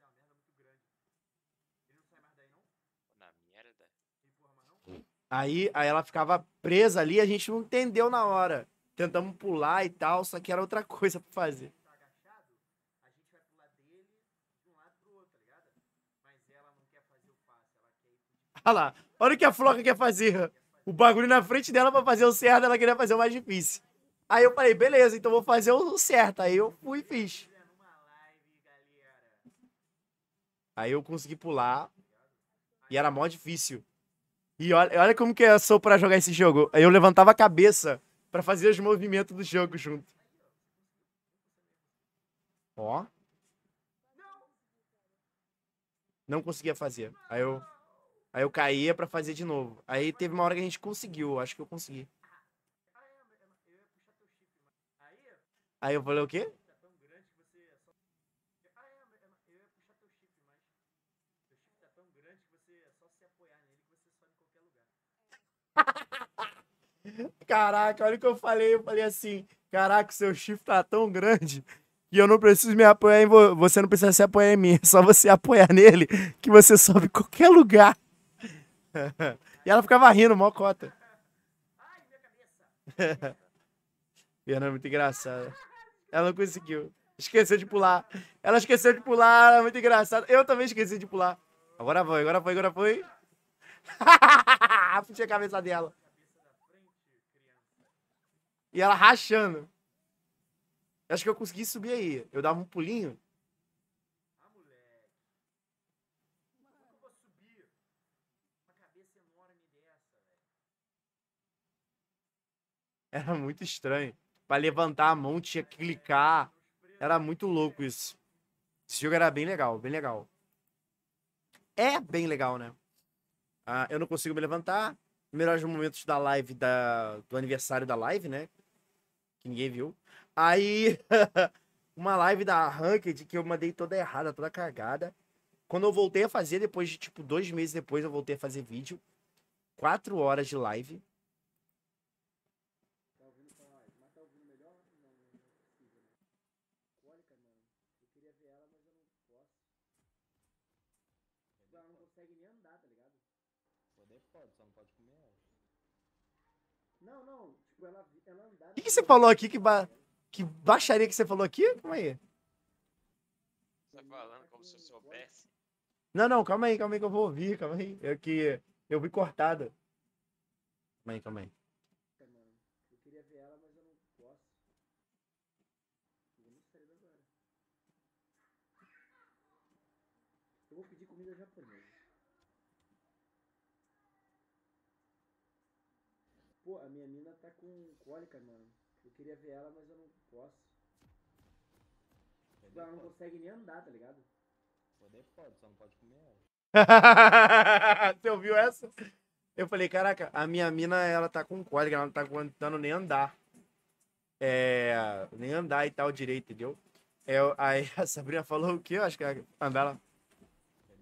Na merda. Aí, aí ela ficava presa ali, a gente não entendeu na hora. Tentamos pular e tal, só que era outra coisa pra fazer. Olha lá, Olha o que a Floca quer fazer. O bagulho na frente dela pra fazer o certo, ela queria fazer o mais difícil. Aí eu falei, beleza, então vou fazer o certo. Aí eu fui e fiz. Aí eu consegui pular. E era mó difícil. E olha, olha como que eu sou pra jogar esse jogo. Aí Eu levantava a cabeça para fazer os movimentos do jogo junto. Ó. Não conseguia fazer. Aí eu Aí eu caía para fazer de novo. Aí teve uma hora que a gente conseguiu, acho que eu consegui. Aí eu falei o quê? Caraca, olha o que eu falei. Eu falei assim: Caraca, seu chifre tá tão grande que eu não preciso me apoiar em vo... você, não precisa se apoiar em mim. É só você apoiar nele que você sobe em qualquer lugar. e ela ficava rindo, mó cota. Ai, minha cabeça. é muito engraçada. Ela não conseguiu. Esqueceu de pular. Ela esqueceu de pular, ela é muito engraçada. Eu também esqueci de pular. Agora foi, agora foi, agora foi. Puxei a cabeça dela. E ela rachando. Eu acho que eu consegui subir aí. Eu dava um pulinho Era muito estranho. Pra levantar a mão, tinha que clicar. Era muito louco isso. Esse jogo era bem legal, bem legal. É bem legal, né? Ah, eu não consigo me levantar. Melhores momentos da live, da, do aniversário da live, né? Que ninguém viu. Aí, uma live da Ranked que eu mandei toda errada, toda cagada. Quando eu voltei a fazer, depois de, tipo, dois meses depois, eu voltei a fazer vídeo. Quatro horas de live. que, que você falou aqui? Que, ba... que baixaria que você falou aqui? Calma aí. Você tá falando como se eu soubesse? Não, não, calma aí, calma aí que eu vou ouvir, calma aí. É que eu vi cortado. Calma aí, calma aí. Eu queria ver ela, mas eu não posso. Eu vou pedir comida japonesa. Pô, a minha mina tá com cólica, mano queria ver ela, mas eu não posso. Tipo, ela não consegue nem andar, tá ligado? Poder pode, só não pode comer ela. Você ouviu essa? Eu falei, caraca, a minha mina, ela tá com cólica, ela não tá aguentando nem andar. É, nem andar e tal direito, entendeu? É, aí a Sabrina falou o que Eu acho que é ela andar tipo,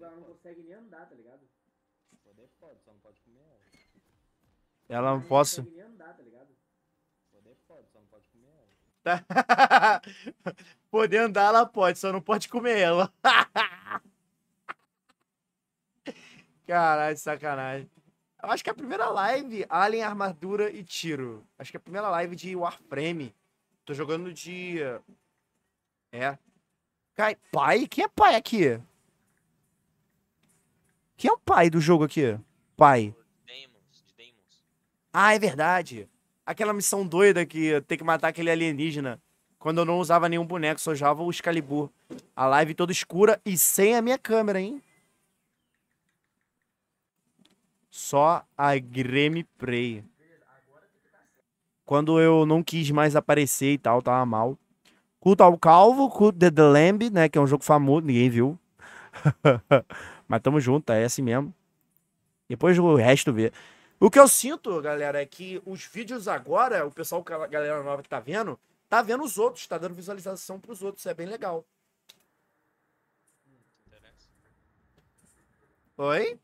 Ela não consegue nem andar, tá ligado? Poder pode, só não pode comer ela. Ela não, não posso. Andar, tá é pode, só não pode comer ela. Poder andar, ela pode, só não pode comer ela. Caralho, sacanagem. Eu acho que é a primeira live, Alien, Armadura e Tiro. Acho que é a primeira live de Warframe. Tô jogando de. É. Cai. Pai? Quem é pai aqui? Quem é o pai do jogo aqui? Pai. Demons, de Demons. Ah, é verdade. Aquela missão doida que tem que matar aquele alienígena. Quando eu não usava nenhum boneco, só usava o Excalibur. A live toda escura e sem a minha câmera, hein? Só a Gameplay. Quando eu não quis mais aparecer e tal, tava mal. Culto ao Calvo, Culto de The Lamb, né? Que é um jogo famoso, ninguém viu. Mas tamo junto, é assim mesmo. Depois o resto vê. O que eu sinto, galera, é que os vídeos agora, o pessoal, a galera nova que tá vendo, tá vendo os outros, tá dando visualização pros outros, isso é bem legal. Oi? O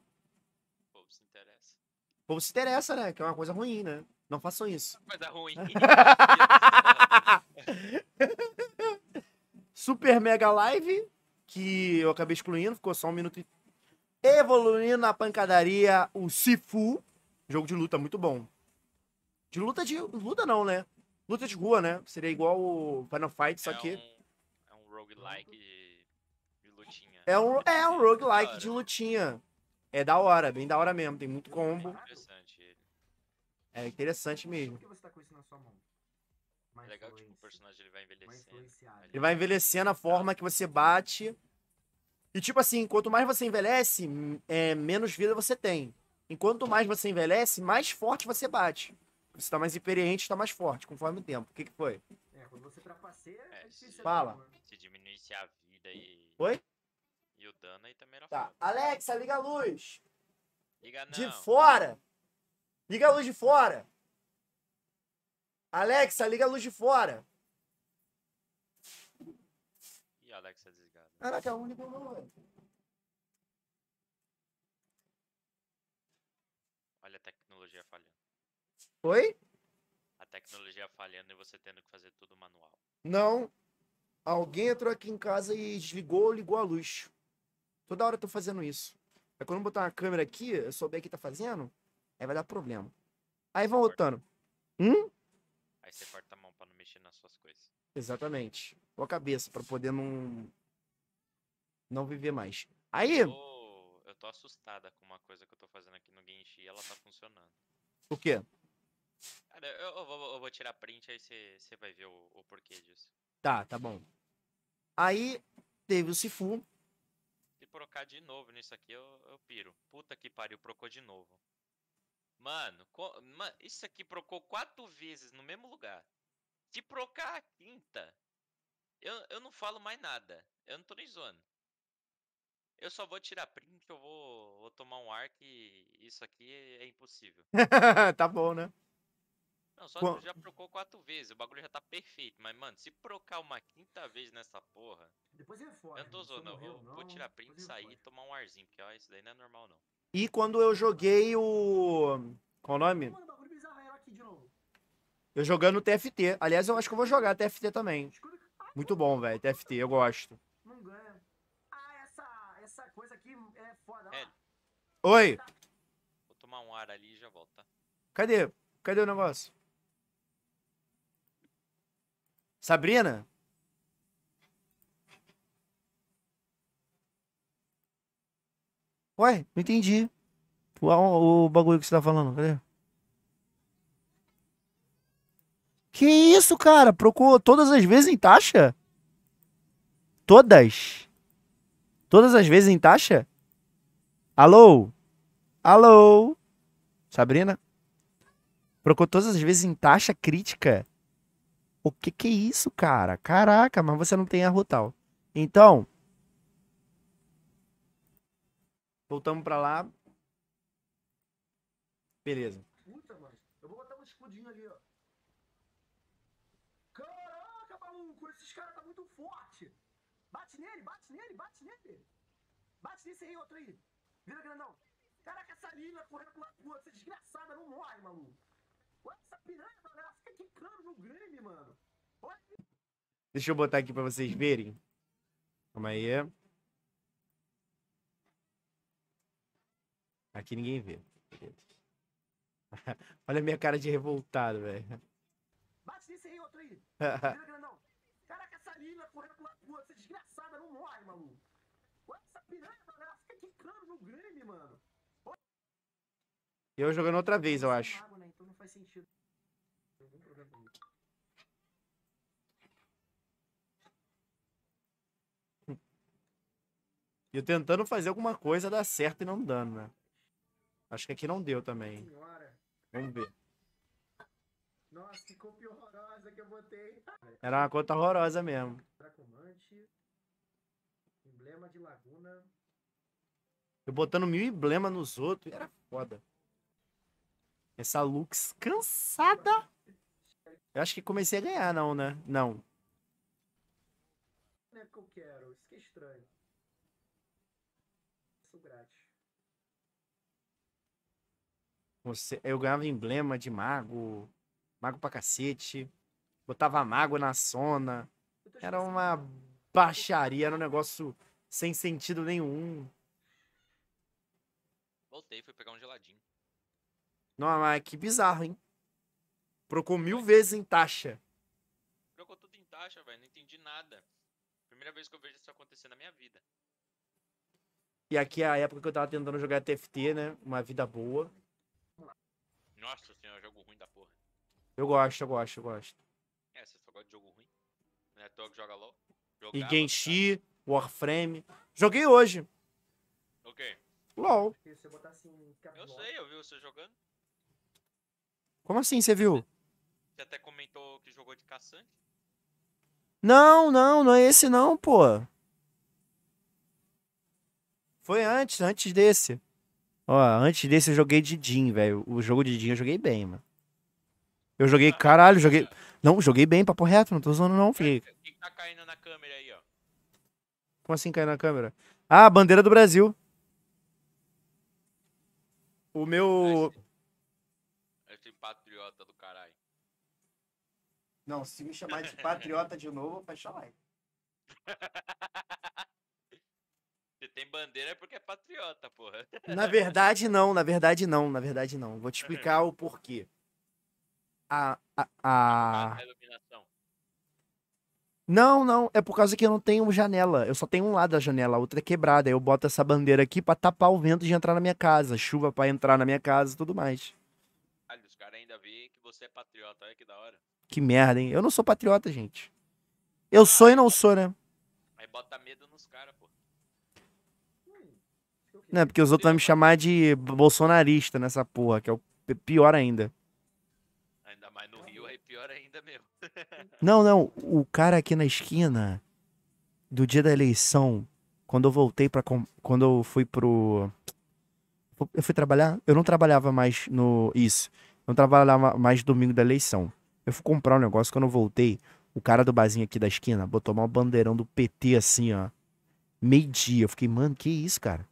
povo se interessa. O povo se interessa, né? Que é uma coisa ruim, né? Não façam isso. coisa ruim. Super Mega Live, que eu acabei excluindo, ficou só um minuto e... Evoluindo na pancadaria, o Sifu. Jogo de luta muito bom. De luta de. Luta não, né? Luta de rua, né? Seria igual o Final Fight, só é que. Um, é um roguelike de, de lutinha. É um, é um roguelike de lutinha. É da hora, bem da hora mesmo. Tem muito combo. É interessante ele. É interessante mesmo. Por que você tá com isso na sua mão? É legal, tipo, o personagem ele vai envelhecendo. Ele vai envelhecendo a forma que você bate. E tipo assim, quanto mais você envelhece, é, menos vida você tem. Enquanto mais você envelhece, mais forte você bate. Você está mais experiente, está mais forte, conforme o tempo. O que, que foi? É, quando você trapaceia, é, é difícil. Fala. Se diminuísse a vida e. Oi? E o dano aí também era Tá. Foda. Alexa, liga a luz! Liga não. De fora! Liga a luz de fora! Alexa, liga a luz de fora! Ih, Alexa desligada. Caraca, é o único não, tecnologia falhando. Oi? A tecnologia falhando e você tendo que fazer tudo manual. Não. Alguém entrou aqui em casa e desligou ou ligou a luz. Toda hora eu tô fazendo isso. Aí quando eu botar uma câmera aqui, eu souber o que tá fazendo, aí vai dar problema. Aí vão voltando. Hum? Aí você corta a mão pra não mexer nas suas coisas. Exatamente. Ou a cabeça, pra poder não. Não viver mais. Aí. Eu tô, eu tô assustada com uma coisa que eu tô fazendo aqui no Genshin e ela tá funcionando. O quê? Cara, eu, eu, vou, eu vou, tirar print, aí você vai ver o, o porquê disso. Tá, tá bom. Aí teve o Sifu. Se procar de novo nisso aqui, eu, eu piro. Puta que pariu, procou de novo. Mano, co... isso aqui procou quatro vezes no mesmo lugar. Se procar a quinta, eu, eu não falo mais nada. Eu não tô nem zoando. Eu só vou tirar print, eu vou, vou tomar um ar que isso aqui é impossível. tá bom, né? Não, só Qual... já procou quatro vezes, o bagulho já tá perfeito. Mas, mano, se procar uma quinta vez nessa porra. Depois é foda. Eu né? tô zoando, eu vou, vou tirar print, é sair e tomar um arzinho, porque ó, isso daí não é normal, não. E quando eu joguei o. Qual o nome? Mano, bagulho bizarro é aqui de novo. Eu jogando TFT. Aliás, eu acho que eu vou jogar TFT também. Ah, Muito bom, velho. TFT, eu gosto. Oi. Vou tomar um ar ali e já volto, tá? Cadê? Cadê o negócio? Sabrina? Ué, não entendi. O, o, o bagulho que você tá falando, cadê? Que isso, cara? Procurou todas as vezes em taxa? Todas? Todas as vezes em taxa? Alô? Alô? Sabrina? Procurou todas as vezes em taxa crítica? O que que é isso, cara? Caraca, mas você não tem erro tal. Então, voltamos pra lá. Beleza. Puta, mano. Eu vou botar um escudinho ali, ó. Caraca, maluco, esses caras tá muito forte. Bate nele, bate nele, bate nele. Bate nesse aí, outro aí. Vira, grandão. Caraca, essa ilha correndo pro lado do outro. Você é desgraçada, não morre, maluco. Olha essa piranha, mano. Ela fica quicando no Grammy, mano. Olha. Deixa eu botar aqui pra vocês verem. Calma aí. Aqui ninguém vê. Olha a minha cara de revoltado, velho. Bate nisso aí, outro aí. Vira, grandão. Caraca, essa linha correndo pro lado do outro. Você é desgraçada, não morre, maluco. Olha essa piranha, quicando no Grêmio, mano. Eu jogando outra vez, eu acho. Né? Então não faz sentido. E eu tentando fazer alguma coisa dar certo e não dando, né? Acho que aqui não deu também. Vamos ver. Nossa, que horrorosa que eu botei. Era uma conta horrorosa mesmo. Emblema de Laguna. Eu botando mil emblema nos outros. Era foda. Essa Lux cansada. Eu acho que comecei a ganhar, não, né? Não. Não é que eu quero. Isso que é estranho. grátis. Você, eu ganhava emblema de mago. Mago pra cacete. Botava mago na zona. Era uma baixaria, era um negócio sem sentido nenhum. Voltei, fui pegar um geladinho. Não, mas que bizarro, hein? procou mil vezes em taxa. procou tudo em taxa, velho. Não entendi nada. Primeira vez que eu vejo isso acontecer na minha vida. E aqui é a época que eu tava tentando jogar TFT, né? Uma vida boa. Nossa senhora, jogo ruim da porra. Eu gosto, eu gosto, eu gosto. É, você só gosta de jogo ruim? Não é que joga LOL? Jogava, e Genshi Warframe. Joguei hoje. LOL. Eu sei, eu vi você jogando. Como assim, você viu? Você até comentou que jogou de caçante. Não, não, não é esse não, pô. Foi antes, antes desse. Ó, antes desse eu joguei de Jin, velho. O jogo de Jin eu joguei bem, mano. Eu joguei, ah, caralho, joguei... Não, joguei bem, papo reto, não tô usando não, filho. O que tá caindo na câmera aí, ó? Como assim caindo na câmera? Ah, bandeira do Brasil. O meu. Esse patriota do caralho. Não, se me chamar de patriota de novo, fecha live. você tem bandeira é porque é patriota, porra. Na verdade, não, na verdade, não, na verdade, não. Vou te explicar o porquê. A. A. a... a iluminação. Não, não, é por causa que eu não tenho janela. Eu só tenho um lado da janela, a outra é quebrada. Aí eu boto essa bandeira aqui para tapar o vento de entrar na minha casa, chuva para entrar na minha casa e tudo mais. Caralho, os caras ainda veem que você é patriota, olha que da hora. Que merda, hein? Eu não sou patriota, gente. Eu ah, sou e ah, não então sou, né? Aí bota medo nos caras, pô. Não, é porque os outros vão me chamar de bolsonarista nessa porra, que é o pior ainda. Não, não. O cara aqui na esquina, do dia da eleição, quando eu voltei para Quando eu fui pro. Eu fui trabalhar. Eu não trabalhava mais no. Isso. Eu não trabalhava mais domingo da eleição. Eu fui comprar um negócio quando eu voltei. O cara do barzinho aqui da esquina botou mal bandeirão do PT assim, ó. Meio-dia. Eu fiquei, mano, que isso, cara?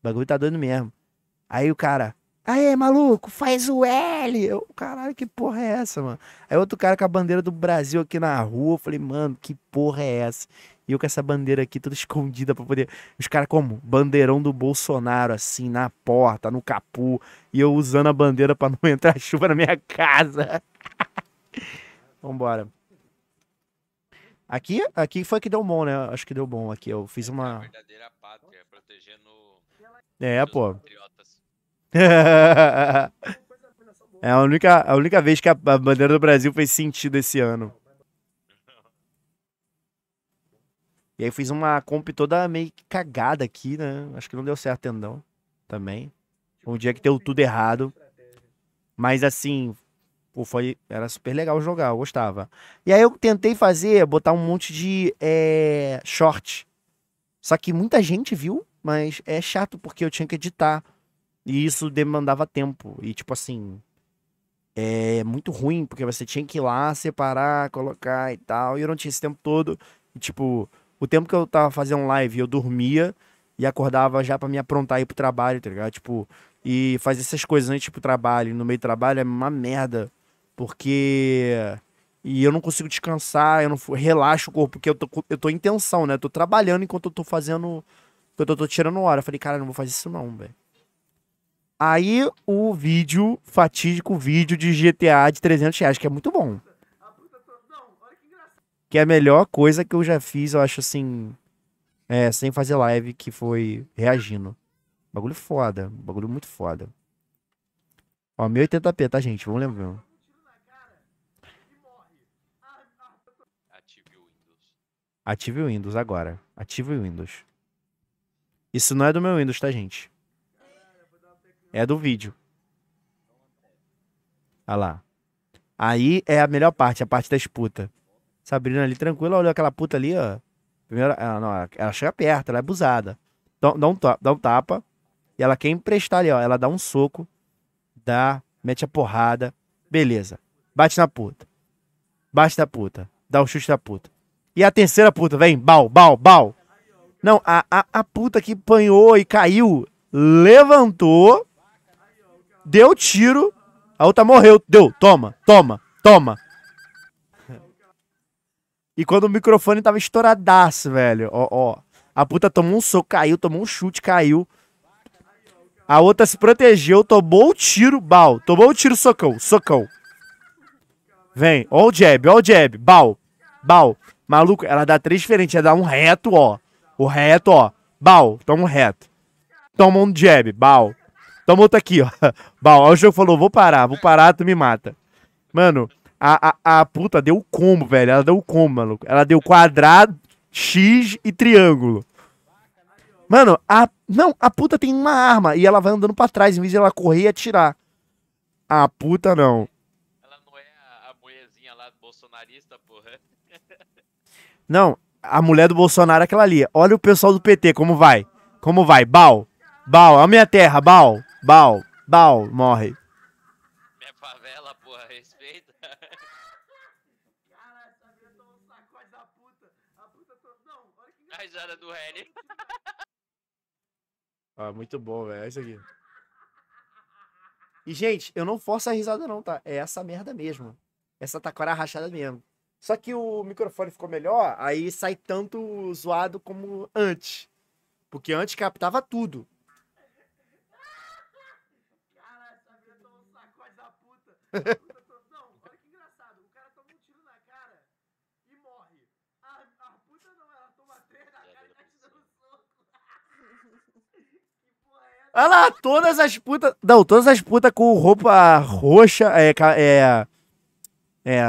O bagulho tá doendo mesmo. Aí o cara, Aê, maluco, faz o L. Eu, caralho, que porra é essa, mano? Aí outro cara com a bandeira do Brasil aqui na rua, eu falei, mano, que porra é essa? E eu com essa bandeira aqui toda escondida pra poder. Os caras como? Bandeirão do Bolsonaro, assim, na porta, no capu. E eu usando a bandeira pra não entrar chuva na minha casa. Vambora. Aqui, aqui foi que deu bom, né? Acho que deu bom aqui. Eu fiz é, uma. É, pô. Patriotas é a única, a única vez que a, a bandeira do Brasil fez sentido esse ano. E aí fiz uma comp toda meio cagada aqui, né? Acho que não deu certo tendão também. Um dia que deu tudo errado. Mas assim, pô, foi, era super legal jogar, eu gostava. E aí eu tentei fazer, botar um monte de é, short. Só que muita gente viu, mas é chato porque eu tinha que editar. E isso demandava tempo. E, tipo assim, é muito ruim, porque você tinha que ir lá, separar, colocar e tal. E eu não tinha esse tempo todo. E, tipo, o tempo que eu tava fazendo live, eu dormia e acordava já para me aprontar e ir pro trabalho, tá ligado? Tipo, e fazer essas coisas antes pro trabalho, no meio do trabalho, é uma merda. Porque. E eu não consigo descansar, eu não relaxo o corpo, porque eu tô, eu tô em tensão, né? Eu tô trabalhando enquanto eu tô fazendo. Enquanto eu tô tirando hora. Eu falei, cara, não vou fazer isso não, velho. Aí o vídeo, fatídico vídeo de GTA de 300 reais, que é muito bom. Que é a melhor coisa que eu já fiz, eu acho assim. É, sem fazer live, que foi reagindo. Bagulho foda. Bagulho muito foda. Ó, 1080p, tá, gente? Vamos lembrar. Ative o Windows agora. Ative o Windows. Isso não é do meu Windows, tá, gente? É do vídeo. Olha lá. Aí é a melhor parte, a parte da disputa. Sabrina ali tranquila, olhou aquela puta ali, ó. Primeiro, ela, não, ela chega perto, ela é abusada. Então, dá, um, dá um tapa. E ela quer emprestar ali, ó. Ela dá um soco, dá, mete a porrada. Beleza. Bate na puta. Bate na puta. Dá o um chute na puta. E a terceira puta, vem, bal, bal, bal. Não, a, a, a puta que apanhou e caiu, levantou deu tiro, a outra morreu. Deu, toma, toma, toma. E quando o microfone tava estouradaço, velho. Ó, ó. A puta tomou um soco, caiu, tomou um chute, caiu. A outra se protegeu, tomou o tiro, bal. Tomou o tiro, socão, socão. Vem, ó o jab, ó o jab, bal, bal. Maluco, ela dá três diferentes, ela dá um reto, ó. O reto, ó. Bal, toma um reto. Toma um jab, bal. Toma outra tá aqui, ó. Bom, aí o jogo falou, vou parar, vou parar, tu me mata. Mano, a, a, a puta deu o combo, velho. Ela deu o combo, maluco. Ela deu quadrado, X e triângulo. Mano, a. Não, a puta tem uma arma e ela vai andando pra trás, em vez de ela correr e atirar. A puta não. Ela não é a, a mulherzinha lá do bolsonarista, porra. não, a mulher do Bolsonaro é aquela ali. Olha o pessoal do PT, como vai? Como vai? Bal! Bal, a minha terra, Bal! Bal, Bal, morre. Minha favela, porra, respeita. Cara, essa vida tomou um saco da puta. A puta toda. Não, olha que. A risada do Henry. ah, muito bom, velho. É isso aqui. E, gente, eu não forço a risada, não, tá? É essa merda mesmo. Essa taquara rachada mesmo. Só que o microfone ficou melhor, aí sai tanto zoado como antes. Porque antes captava tudo. olha lá, todas as putas. Não, todas as putas com roupa roxa. É. é é,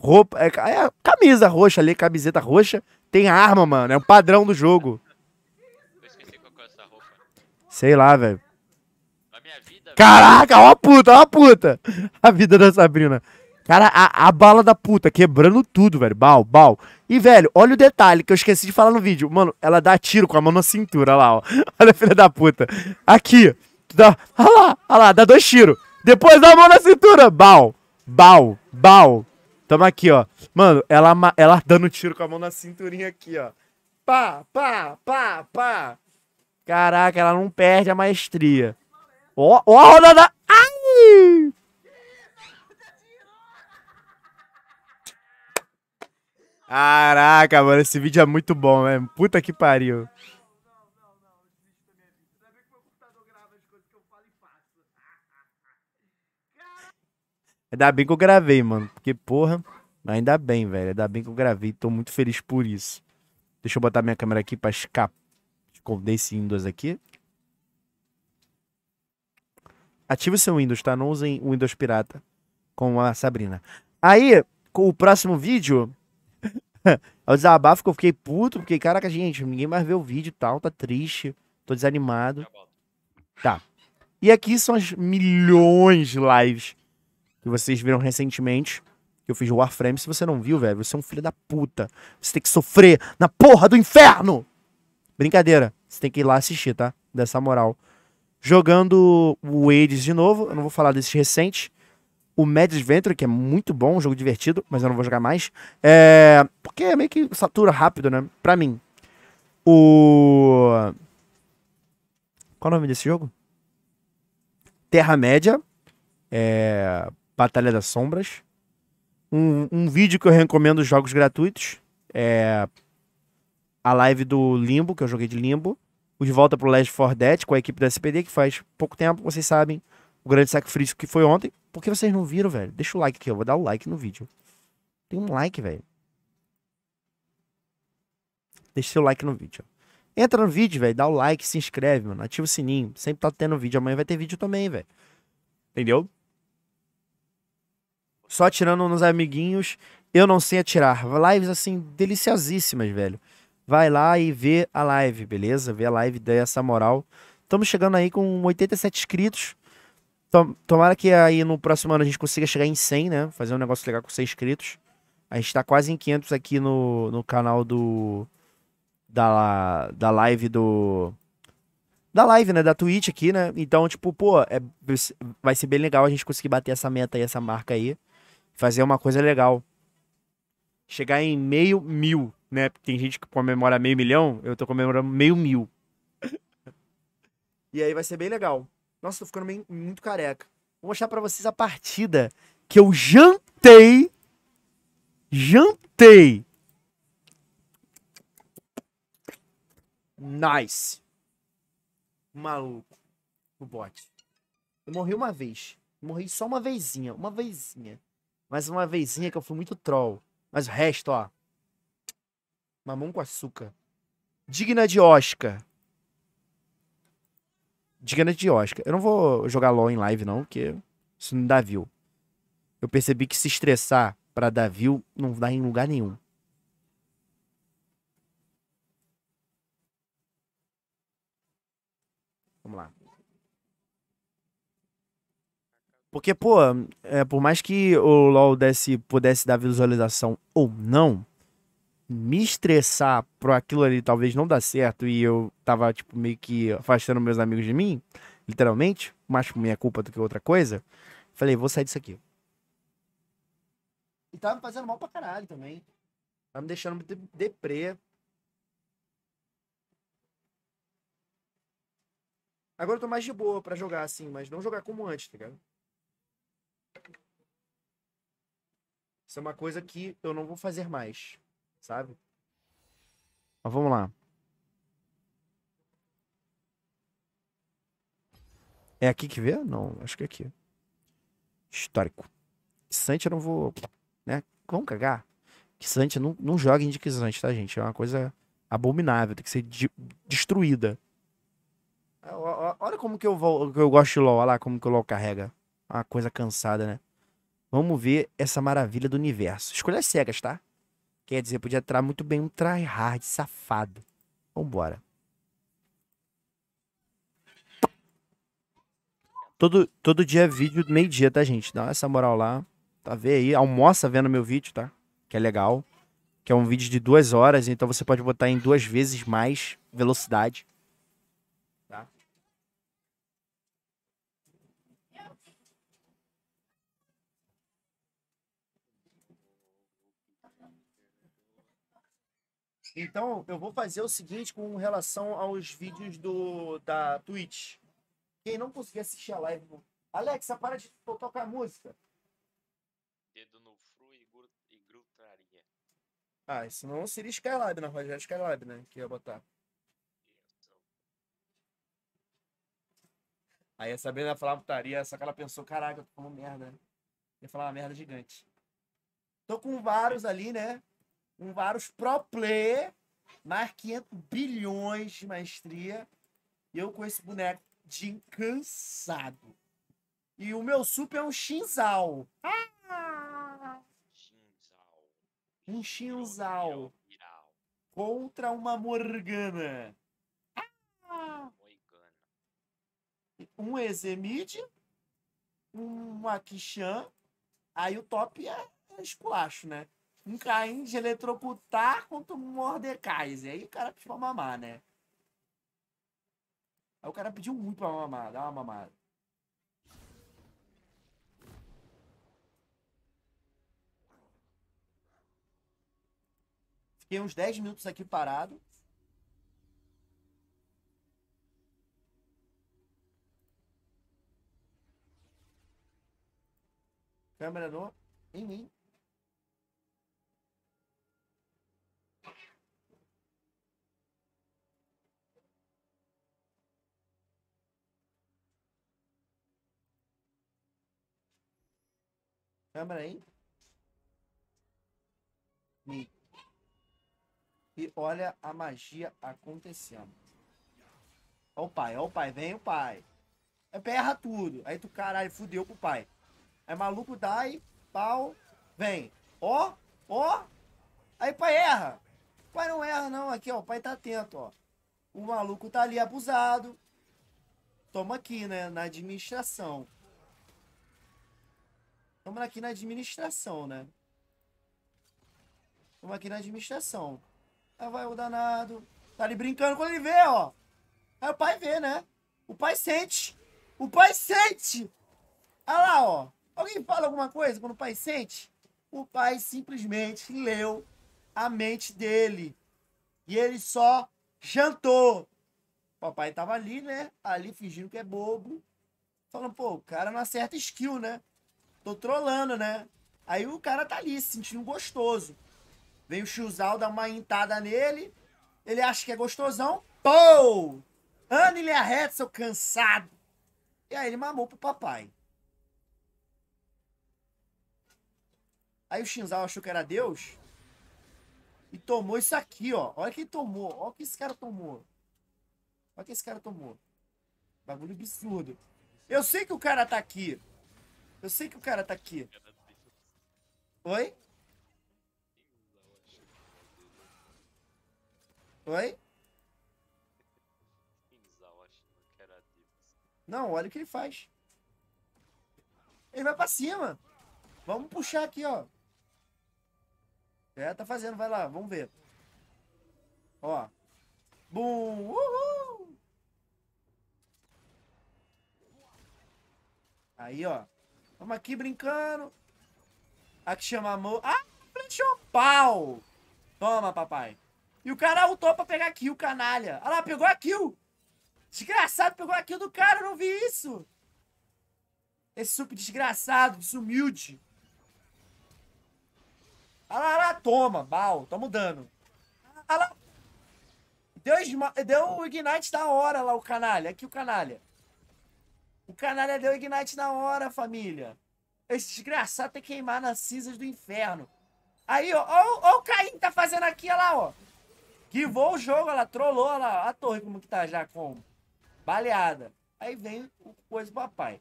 roupa, é, é, camisa roxa ali, camiseta roxa, tem arma, mano, é o padrão do jogo. Eu esqueci qual é essa roupa. Sei lá, velho. Caraca, ó a puta, ó a puta. A vida da Sabrina. Cara, a, a bala da puta, quebrando tudo, velho. Bal, bal. E, velho, olha o detalhe que eu esqueci de falar no vídeo. Mano, ela dá tiro com a mão na cintura, olha lá, ó. Olha a filha da puta. Aqui. Dá, olha lá, olha lá, dá dois tiros. Depois dá a mão na cintura. Bal, bal, bal. Tamo aqui, ó. Mano, ela, ela dando tiro com a mão na cinturinha aqui, ó. Pá, pá, pá, pá. Caraca, ela não perde a maestria. Ó, ó a rodada. Ai! Caraca, mano, esse vídeo é muito bom, velho. Né? Puta que pariu. Ainda bem que eu gravei, mano. Porque, porra, ainda bem, velho. Ainda bem que eu gravei. Tô muito feliz por isso. Deixa eu botar minha câmera aqui pra escapar. Esconder esse Windows aqui. Ative o seu Windows, tá? Não usem o Windows pirata, como a Sabrina. Aí, com o próximo vídeo, o desabafo que eu fiquei puto, porque, caraca, gente, ninguém mais vê o vídeo e tal, tá triste, tô desanimado. Tá. tá. E aqui são as milhões de lives que vocês viram recentemente. Que eu fiz Warframe. Se você não viu, velho, você é um filho da puta. Você tem que sofrer na porra do inferno! Brincadeira. Você tem que ir lá assistir, tá? Dessa moral. Jogando o Aids de novo, eu não vou falar desse recente. O Mad Adventure, que é muito bom, um jogo divertido, mas eu não vou jogar mais. É... Porque é meio que satura rápido, né? Pra mim. O. Qual é o nome desse jogo? Terra-média. É... Batalha das Sombras. Um, um, vídeo que eu recomendo jogos gratuitos. É a live do Limbo, que eu joguei de Limbo o de volta pro o Last 4 Dead com a equipe da SPD, que faz pouco tempo, vocês sabem, o grande sacrifício que foi ontem. Por que vocês não viram, velho? Deixa o like aqui, eu vou dar o um like no vídeo. Tem um like, velho. Deixa seu like no vídeo. Entra no vídeo, velho, dá o like, se inscreve, mano, ativa o sininho. Sempre tá tendo vídeo, amanhã vai ter vídeo também, velho. Entendeu? Só atirando nos amiguinhos, eu não sei atirar. Lives assim deliciosíssimas, velho vai lá e vê a live, beleza? Vê a live, dê essa moral. Estamos chegando aí com 87 inscritos. Tomara que aí no próximo ano a gente consiga chegar em 100, né? Fazer um negócio legal com 100 inscritos. A gente tá quase em 500 aqui no, no canal do... Da, da live do... Da live, né? Da Twitch aqui, né? Então, tipo, pô, é, vai ser bem legal a gente conseguir bater essa meta aí, essa marca aí. Fazer uma coisa legal. Chegar em meio mil né? Tem gente que comemora meio milhão, eu tô comemorando meio mil. E aí vai ser bem legal. Nossa, tô ficando bem, muito careca. Vou mostrar para vocês a partida que eu jantei. Jantei. Nice. Maluco. O bot. Eu morri uma vez. morri só uma vezinha. Uma vezinha. Mas uma vezinha que eu fui muito troll. Mas o resto, ó. Mamão com açúcar. Digna de Oscar. Digna de Oscar. Eu não vou jogar LOL em live, não, porque isso não dá view. Eu percebi que se estressar para dar view não dá em lugar nenhum. Vamos lá. Porque, pô, é, por mais que o LoL desse, pudesse dar visualização ou não, me estressar pro aquilo ali talvez não dar certo e eu tava, tipo, meio que afastando meus amigos de mim, literalmente, mais por minha culpa do que outra coisa, falei, vou sair disso aqui. E tava me fazendo mal pra caralho também. Tava me deixando muito deprê. Agora eu tô mais de boa para jogar assim, mas não jogar como antes, tá ligado? Isso é uma coisa que eu não vou fazer mais sabe? Mas vamos lá. É aqui que vê? Não, acho que é aqui. Histórico. Sante eu não vou. Né? Vamos cagar? Kisante não, não joga indiquizante, tá, gente? É uma coisa abominável, tem que ser de, destruída. É, olha como que eu, vou, que eu gosto de LOL, olha lá como que o LOL carrega. Uma coisa cansada, né? Vamos ver essa maravilha do universo. Escolha as cegas, tá? Quer dizer, podia entrar muito bem um tryhard safado. Vambora. Todo, todo dia é vídeo meio-dia, tá, gente? Dá essa moral lá. Tá vê aí, almoça vendo meu vídeo, tá? Que é legal. Que é um vídeo de duas horas, então você pode botar em duas vezes mais velocidade. Então, eu vou fazer o seguinte com relação aos vídeos do da Twitch. Quem não conseguir assistir a live. Alexa, para de tocar música. Dedo no fru e, gru, e grutaria. Ah, isso não seria Skylab, na né? Rogério Skylab, né? Que ia botar. Aí a Sabrina falava putaria, só que ela pensou, caraca, eu tô falando merda. Né? Ia falar uma merda gigante. Tô com vários ali, né? um vários pro play mais 500 bilhões de maestria. E eu com esse boneco de incansado. E o meu super é um Shinzal. Ah! Shinzal. Um Shinzal. Contra uma Morgana. Ah! Um Ezemid. Um Akishan. Aí o top é esculacho, né? um Caim de eletrocutar contra um Mordecai. E aí o cara pediu pra mamar, né? Aí o cara pediu muito pra mamar, dá uma mamada. Fiquei uns 10 minutos aqui parado. Câmera no, em mim. Câmera aí. E, e olha a magia acontecendo. Ó o pai, ó o pai, vem o pai. Aí é perra tudo. Aí tu, caralho, fudeu pro pai. Aí maluco dai, pau, vem. Ó, ó. Aí pai erra. pai não erra, não. Aqui, ó, o pai tá atento, ó. O maluco tá ali abusado. Toma aqui, né? Na administração. Estamos aqui na administração, né? Estamos aqui na administração. Aí vai o danado. Tá ali brincando quando ele vê, ó. Aí o pai vê, né? O pai sente. O pai sente! Olha lá, ó. Alguém fala alguma coisa quando o pai sente? O pai simplesmente leu a mente dele. E ele só jantou. O papai tava ali, né? Ali fingindo que é bobo. Falando, pô, o cara não acerta skill, né? Tô trolando, né? Aí o cara tá ali, se sentindo gostoso. Vem o Chuzal, dá uma entada nele. Ele acha que é gostosão. Pou! Ana ele arreta, seu cansado. E aí ele mamou pro papai. Aí o Shinzal achou que era Deus. E tomou isso aqui, ó. Olha que tomou. Olha o que esse cara tomou. Olha o que esse cara tomou. Bagulho absurdo. Eu sei que o cara tá aqui. Eu sei que o cara tá aqui. Oi? Oi? Não, olha o que ele faz. Ele vai pra cima. Vamos puxar aqui, ó. É, tá fazendo, vai lá, vamos ver. Ó. Bum! Uhul! Aí, ó. Vamos aqui brincando. Aqui chama amor. Ah, flechou pau. Toma, papai. E o cara ultou pra pegar kill, canalha. Olha lá, pegou a kill. Desgraçado, pegou a kill do cara, eu não vi isso. Esse super desgraçado, desumilde. Olha lá, olha lá, toma, bal, toma o dano. Olha lá. Deu, deu o ignite da hora lá, o canalha. Aqui o canalha. O canalha deu Ignite na hora, família. Esse desgraçado tem que queimar nas cinzas do inferno. Aí, ó, ó, ó o Caim tá fazendo aqui, olha lá, ó. Que o jogo, ela trollou, olha lá, a torre como que tá já, com Baleada. Aí vem o coisa do papai.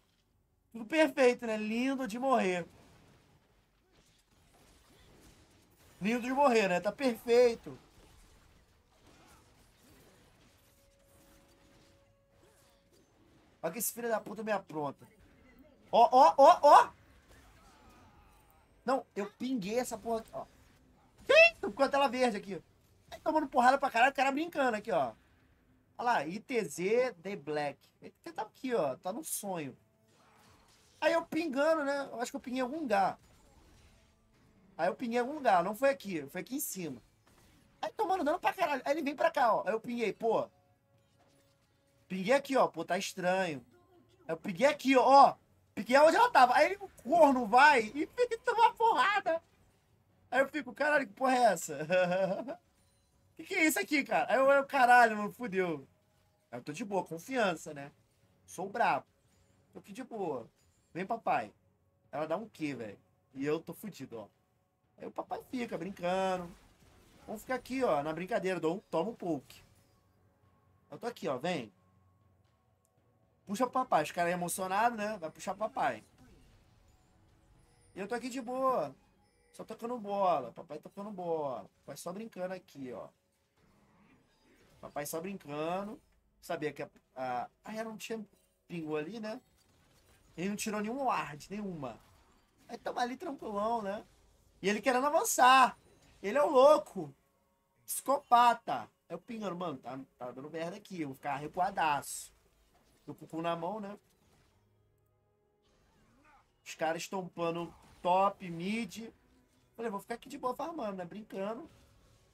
Tudo perfeito, né? Lindo de morrer. Lindo de morrer, né? Tá perfeito. Olha que esse filho da puta me apronta. Ó, ó, ó, ó! Não, eu pinguei essa porra aqui, ó. Eita, ficou a tela verde aqui. Aí tomando porrada pra caralho, o cara brincando aqui, ó. Olha lá, ITZ The Black. Ele tá aqui, ó. Tá no sonho. Aí eu pingando, né? Eu acho que eu pinguei em algum lugar. Aí eu pinguei em algum lugar. Não foi aqui. Foi aqui em cima. Aí tomando dano pra caralho. Aí ele vem pra cá, ó. Aí eu pinguei, pô peguei aqui, ó. Pô, tá estranho. Eu peguei aqui, ó. peguei onde ela tava. Aí o corno vai e toma uma porrada. Aí eu fico, caralho, que porra é essa? que que é isso aqui, cara? Aí eu, eu caralho, mano, fudeu. Aí eu tô de boa, confiança, né? Sou brabo. Tô aqui de boa. Vem, papai. Ela dá um quê, velho? E eu tô fudido, ó. Aí o papai fica brincando. Vamos ficar aqui, ó, na brincadeira. Dou um, toma um poke. Eu tô aqui, ó, vem. Puxa pro papai. Os caras é emocionados, né? Vai puxar pro papai. E eu tô aqui de boa. Só tocando bola. Papai tocando bola. Papai só brincando aqui, ó. Papai só brincando. Sabia que a. a ah, ela não tinha pingou ali, né? Ele não tirou nenhum ward, nenhuma. Aí tamo ali tranquilão, né? E ele querendo avançar. Ele é o um louco. Psicopata. Eu pingando, mano, tá, tá dando merda aqui. Eu vou ficar recuadaço do Cucu na mão, né? Os caras estão top, mid. Falei, vou ficar aqui de boa farmando, né? Brincando,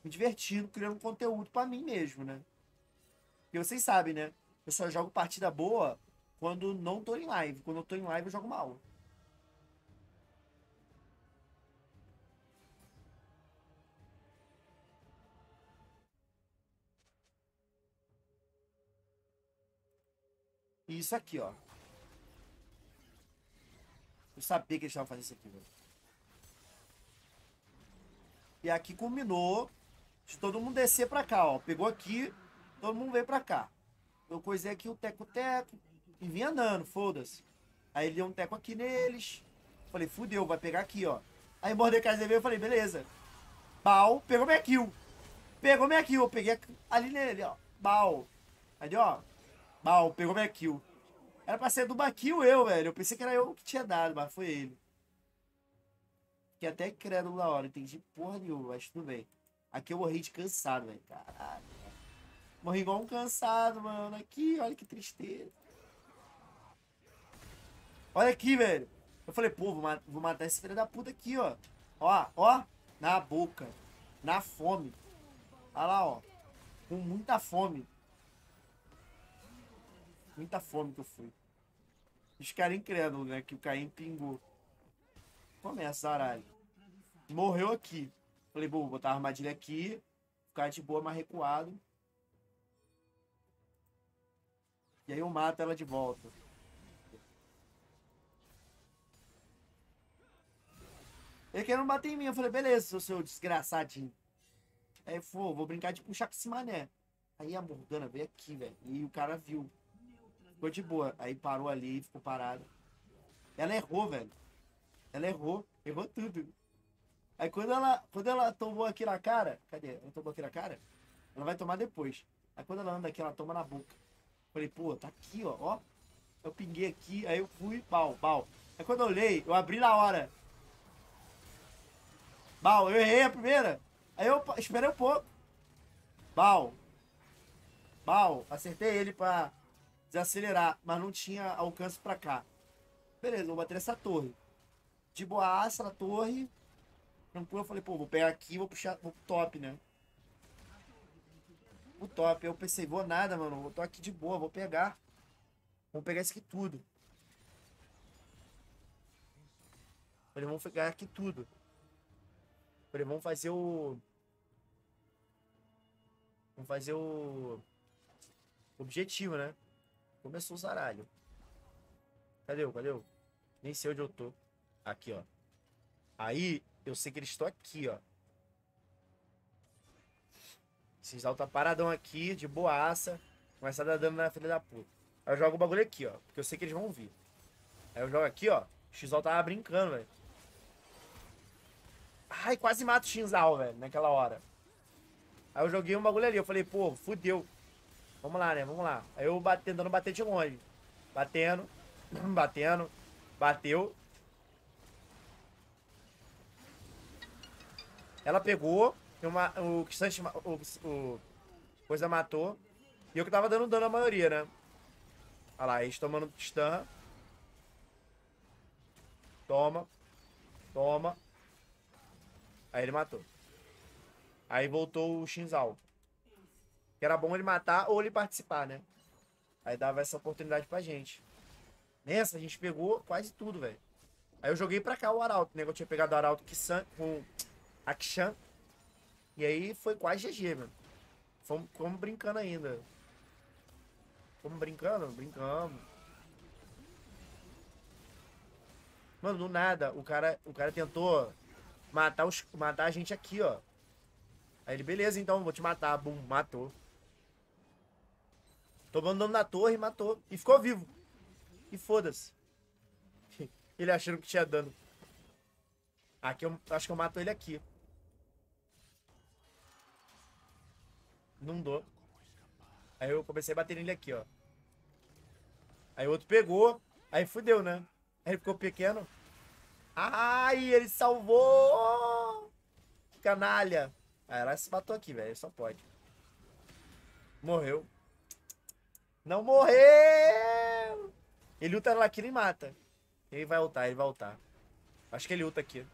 me divertindo, criando conteúdo para mim mesmo, né? E vocês sabem, né? Eu só jogo partida boa quando não tô em live. Quando eu tô em live, eu jogo mal. E isso aqui, ó. Eu sabia que eles estavam fazendo isso aqui, velho. E aqui culminou de todo mundo descer pra cá, ó. Pegou aqui, todo mundo veio pra cá. Eu coisei aqui o teco-teco e vim andando, foda-se. Aí ele deu um teco aqui neles. Falei, fudeu, vai pegar aqui, ó. Aí ele veio, eu falei, beleza. Pau, pegou minha kill. Pegou minha kill, eu peguei ali nele, ó. Pau. Aí, ó, Mal, pegou minha kill. Era pra ser do Baquil eu, velho. Eu pensei que era eu que tinha dado, mas foi ele. Fiquei até crédulo na hora, entendi porra nenhuma, mas tudo bem. Aqui eu morri de cansado, velho. Caralho. Morri igual um cansado, mano. Aqui, olha que tristeza. Olha aqui, velho. Eu falei, pô, vou, ma vou matar esse filho da puta aqui, ó. Ó, ó. Na boca. Na fome. Olha lá, ó. Com muita fome. Muita fome que eu fui. Os caras incrédulos, né? Que o Caim pingou. Começa, é, aralho. Morreu aqui. Falei, bom, vou botar a armadilha aqui. Ficar de boa, mas recuado. E aí eu mato ela de volta. Ele querendo bater em mim. Eu falei, beleza, seu desgraçadinho. Aí, pô, vou brincar de puxar com esse mané. Aí a Morgana veio aqui, velho. E o cara viu. Ficou de boa. Aí parou ali, ficou parado. Ela errou, velho. Ela errou, errou tudo. Aí quando ela, quando ela tomou aqui na cara, cadê? Ela tomou aqui na cara? Ela vai tomar depois. Aí quando ela anda aqui, ela toma na boca. Falei, pô, tá aqui, ó, ó. Eu pinguei aqui, aí eu fui, pau, pau. Aí quando eu olhei, eu abri na hora. Bal, eu errei a primeira. Aí eu esperei um pouco. Bal. Bal, acertei ele pra desacelerar, mas não tinha alcance para cá. Beleza, vou bater essa torre. De boaça na torre, tranquilo, eu falei, pô, vou pegar aqui, vou puxar, vou pro top, né? O top, eu pensei, vou nada, mano, eu tô aqui de boa, vou pegar. Vou pegar isso aqui tudo. Falei, vamos pegar aqui tudo. Falei, vamos fazer o... Vamos fazer o... Objetivo, né? Começou o zaralho. Cadê eu? Cadê eu? Nem sei onde eu tô. Aqui, ó. Aí, eu sei que eles estão aqui, ó. Esses tá paradão aqui, de boaça. Começa a dar dano na filha da puta. Aí eu jogo o bagulho aqui, ó. Porque eu sei que eles vão vir. Aí eu jogo aqui, ó. O Xizal tava brincando, velho. Ai, quase mato o Xinzal, velho, naquela hora. Aí eu joguei um bagulho ali. Eu falei, pô, fudeu. Vamos lá, né? Vamos lá. Aí eu bate, tentando bater de longe. Batendo, batendo, bateu. Ela pegou, uma, o que o, o coisa matou. E eu que tava dando dano a maioria, né? Olha lá, eles tomando stun. Toma. Toma. Aí ele matou. Aí voltou o Shinzal. Que era bom ele matar ou ele participar, né? Aí dava essa oportunidade pra gente. Nessa, a gente pegou quase tudo, velho. Aí eu joguei pra cá o Arauto, né? Eu tinha pegado o Arauto Kissan, com Akshan. E aí foi quase GG, mano. Fomos, fomos brincando ainda. Fomos brincando? Brincamos. Mano, do nada, o cara, o cara tentou matar, os, matar a gente aqui, ó. Aí ele, beleza, então, vou te matar. Bum, matou. Tomou o dano na torre, matou. E ficou vivo. E foda-se. Ele achando que tinha dano. Aqui eu acho que eu mato ele aqui. Não dou. Aí eu comecei a bater nele aqui, ó. Aí o outro pegou. Aí fudeu, né? Aí ele ficou pequeno. Ai, ele salvou! Canalha! Ah, ela se matou aqui, velho. Só pode. Morreu. Não morreu! Ele luta lá aqui e mata. Ele vai lutar, ele vai lutar. Acho que ele luta aqui.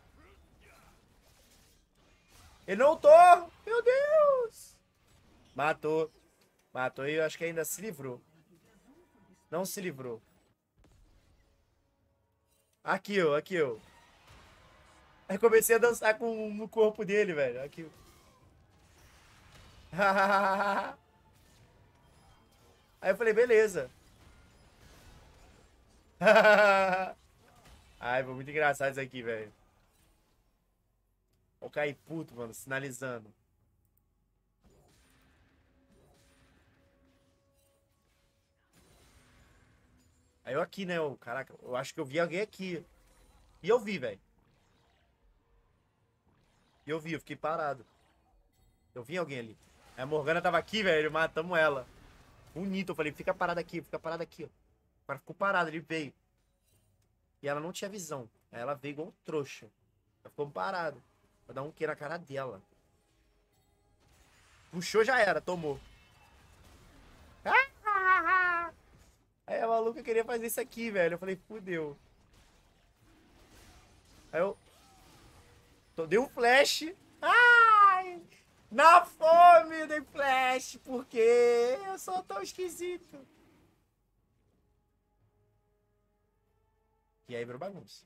Ele não lutou! Meu Deus! Matou. Matou e eu acho que ainda se livrou. Não se livrou. Aqui, ó, aqui, ó. Aí comecei a dançar com, no corpo dele, velho. Aqui. Hahaha. Aí eu falei, beleza. Ai, foi muito engraçado isso aqui, velho. O cair puto, mano, sinalizando. Aí eu aqui, né? Eu, caraca, eu acho que eu vi alguém aqui. E eu vi, velho. E eu vi, eu fiquei parado. Eu vi alguém ali. A Morgana tava aqui, velho, matamos ela. Bonito. Eu falei, fica parado aqui, fica parado aqui, O cara ficou parado, ele veio. E ela não tinha visão. Aí ela veio igual um trouxa. Ela ficou parado Pra dar um que na cara dela. Puxou, já era, tomou. Aí a maluca queria fazer isso aqui, velho. Eu falei, fudeu. Aí eu. Dei um flash. Ah! na fome do Flash, porque eu sou tão esquisito. E aí virou bagunça.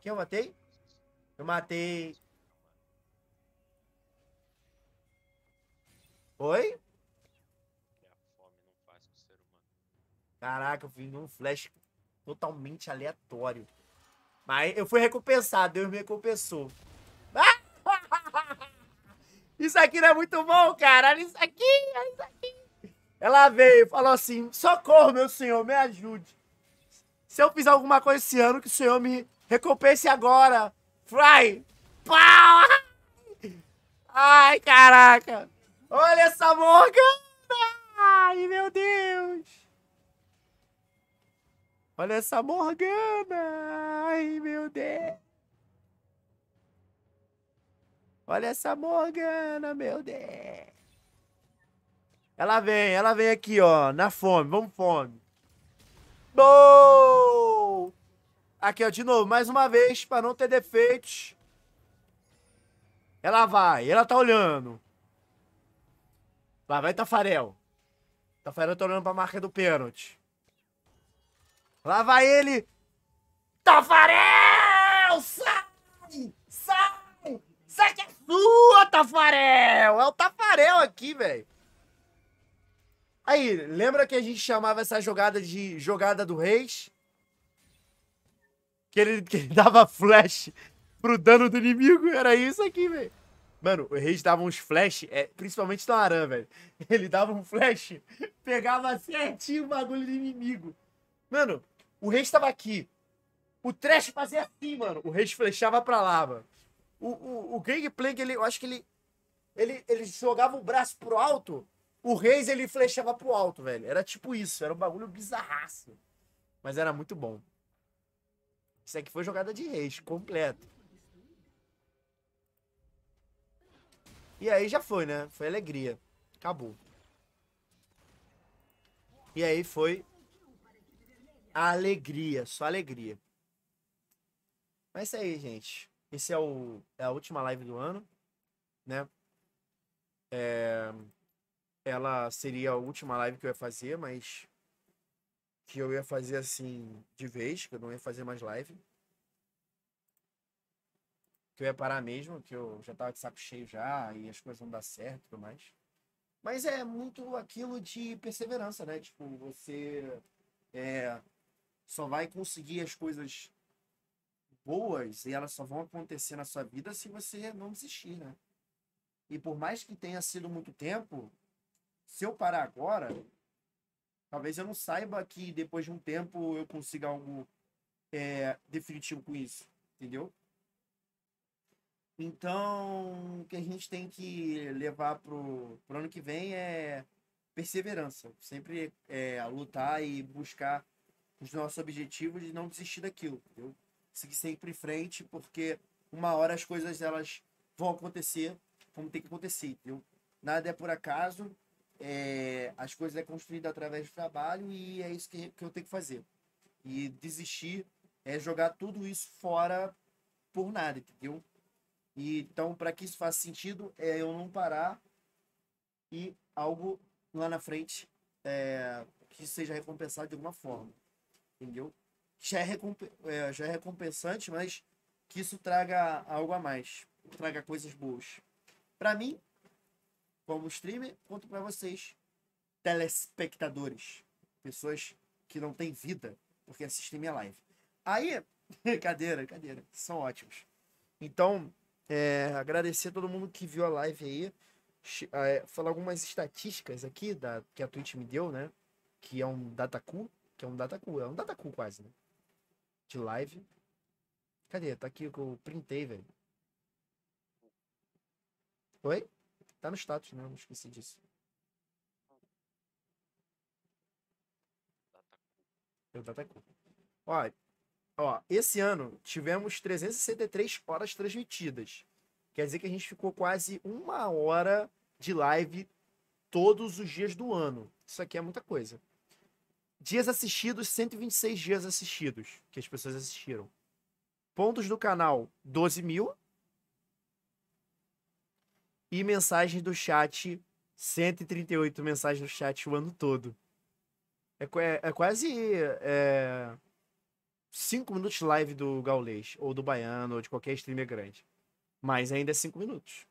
Quem eu matei? Eu matei. Oi? Caraca, eu fiz um flash totalmente aleatório. Mas eu fui recompensado, Deus me recompensou. Isso aqui não é muito bom, cara. Olha isso aqui, olha isso aqui. Ela veio e falou assim: socorro, meu senhor, me ajude. Se eu fiz alguma coisa esse ano, que o senhor me recompense agora. Fry! Pau! Ai, caraca! Olha essa morgana! Ai, meu Deus! Olha essa Morgana! Ai, meu Deus! Olha essa Morgana, meu Deus. Ela vem, ela vem aqui, ó. Na fome, vamos fome. Bom! Aqui, ó, de novo, mais uma vez, para não ter defeitos. Ela vai, ela tá olhando. Vai, vai, Tafarel. Tafarel tá olhando pra marca do pênalti. Lá vai ele. Tafarel! Sai! Sai! Sai que é sua, Tafarel! É o Tafarel aqui, velho. Aí, lembra que a gente chamava essa jogada de jogada do Reis? Que ele, que ele dava flash pro dano do inimigo? Era isso aqui, velho. Mano, o Reis dava uns flash, é, principalmente no Aran, velho. Ele dava um flash, pegava certinho o bagulho do inimigo. Mano, o Reis tava aqui. O Trash fazia assim, mano. O Reis flechava pra lá, mano. O, o, o Greg Plank, ele, eu acho que ele, ele, ele jogava o braço pro alto, o Reis ele flechava pro alto, velho. Era tipo isso, era um bagulho bizarraço. Mas era muito bom. Isso aqui foi jogada de Reis, completo. E aí já foi, né? Foi alegria. Acabou. E aí foi a alegria, só alegria. Mas é isso aí, gente. Esse é, o, é a última live do ano, né? É, ela seria a última live que eu ia fazer, mas que eu ia fazer assim de vez, que eu não ia fazer mais live. Que eu ia parar mesmo, que eu já tava de saco cheio já e as coisas não dar certo e tudo mais. Mas é muito aquilo de perseverança, né? Tipo, você é, só vai conseguir as coisas boas e elas só vão acontecer na sua vida se você não desistir, né? E por mais que tenha sido muito tempo, se eu parar agora, talvez eu não saiba que depois de um tempo eu consiga algo é, definitivo com isso, entendeu? Então, o que a gente tem que levar pro, pro ano que vem é perseverança, sempre é, lutar e buscar os nossos objetivos e não desistir daquilo, entendeu? seguir sempre em frente, porque uma hora as coisas elas vão acontecer como tem que acontecer, entendeu? Nada é por acaso, é, as coisas é construída através do trabalho e é isso que, que eu tenho que fazer. E desistir é jogar tudo isso fora por nada, entendeu? E, então, para que isso faça sentido, é eu não parar e algo lá na frente é, que seja recompensado de alguma forma, entendeu? já é, é, já é recompensante, mas que isso traga algo a mais, traga coisas boas. Para mim, como streamer, quanto para vocês, telespectadores, pessoas que não têm vida porque assistem minha live. Aí, cadeira, cadeira, são ótimos. Então, é, agradecer a todo mundo que viu a live aí. É, falar algumas estatísticas aqui da, que a Twitch me deu, né? Que é um datacu, que é um datacu, é um datacu quase, né? de live. Cadê? Tá aqui que eu printei, velho. Oi? Tá no status, né? Não esqueci disso. Eu é data Ó, ó, esse ano tivemos 363 horas transmitidas. Quer dizer que a gente ficou quase uma hora de live todos os dias do ano. Isso aqui é muita coisa. Dias assistidos, 126 dias assistidos que as pessoas assistiram. Pontos do canal, 12 mil. E mensagens do chat, 138 mensagens do chat o ano todo. É, é, é quase 5 é, minutos live do Gaulês, ou do Baiano, ou de qualquer streamer grande. Mas ainda é 5 minutos.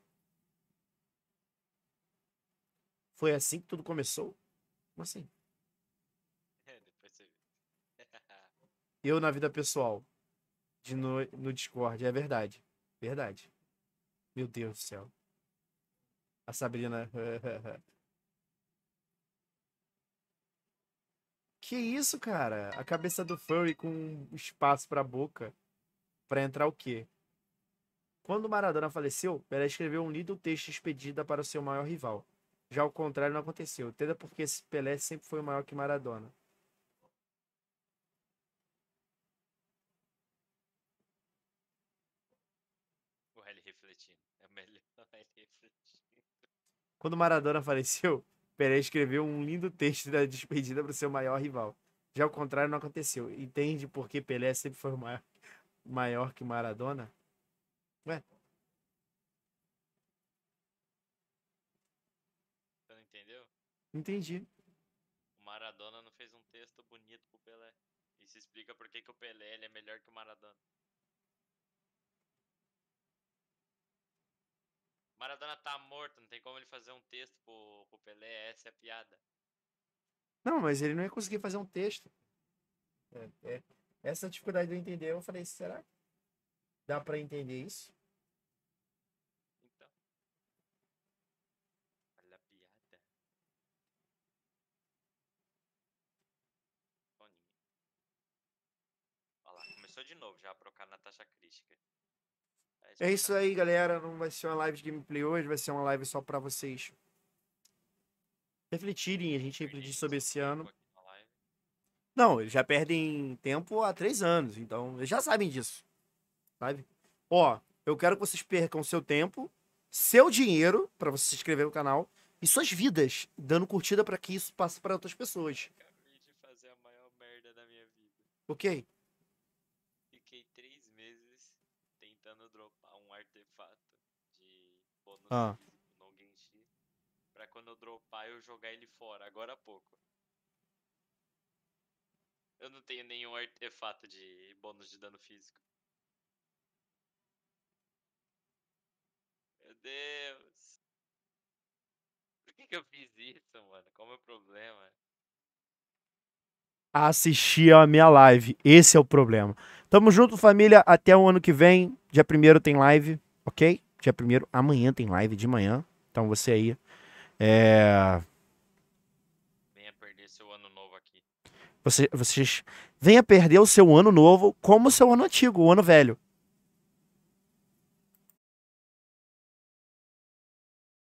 Foi assim que tudo começou? Como assim? Eu na vida pessoal. De no, no Discord. É verdade. Verdade. Meu Deus do céu. A Sabrina. que isso, cara? A cabeça do furry com um espaço pra boca. Pra entrar o quê? Quando Maradona faleceu, Pelé escreveu um lido texto expedida para o seu maior rival. Já o contrário não aconteceu, entenda porque Pelé sempre foi o maior que Maradona. Quando Maradona faleceu, Pelé escreveu um lindo texto da despedida para o seu maior rival. Já o contrário não aconteceu. Entende por que Pelé sempre foi maior, maior que Maradona? Ué? Você não entendeu? Entendi. O Maradona não fez um texto bonito pro Pelé. Isso explica por que, que o Pelé é melhor que o Maradona. Maradona tá morto, não tem como ele fazer um texto pro, pro Pelé, essa é a piada. Não, mas ele não ia conseguir fazer um texto. É, é, essa dificuldade de eu entender, eu falei, será que dá para entender isso? Então. Olha a piada. Olha lá, começou de novo já a procar Natasha crítica. É isso aí, galera. Não vai ser uma live de gameplay hoje, vai ser uma live só para vocês refletirem, a gente refletir sobre esse ano. Não, eles já perdem tempo há três anos, então eles já sabem disso. Sabe? Ó, eu quero que vocês percam seu tempo, seu dinheiro para você se inscrever no canal e suas vidas, dando curtida para que isso passe para outras pessoas. Acabei de fazer a maior merda da minha vida. Ok? Ah. No Genshin. Pra quando eu dropar eu jogar ele fora, agora há pouco. Eu não tenho nenhum artefato de bônus de dano físico. Meu Deus. Por que, que eu fiz isso, mano? Qual é o meu problema? assistir a minha live. Esse é o problema. Tamo junto, família. Até o ano que vem. Dia primeiro tem live, ok? Dia é primeiro, amanhã tem live de manhã. Então você aí. É... Venha perder seu ano novo aqui. Você, vocês. Venha perder o seu ano novo como o seu ano antigo, o ano velho.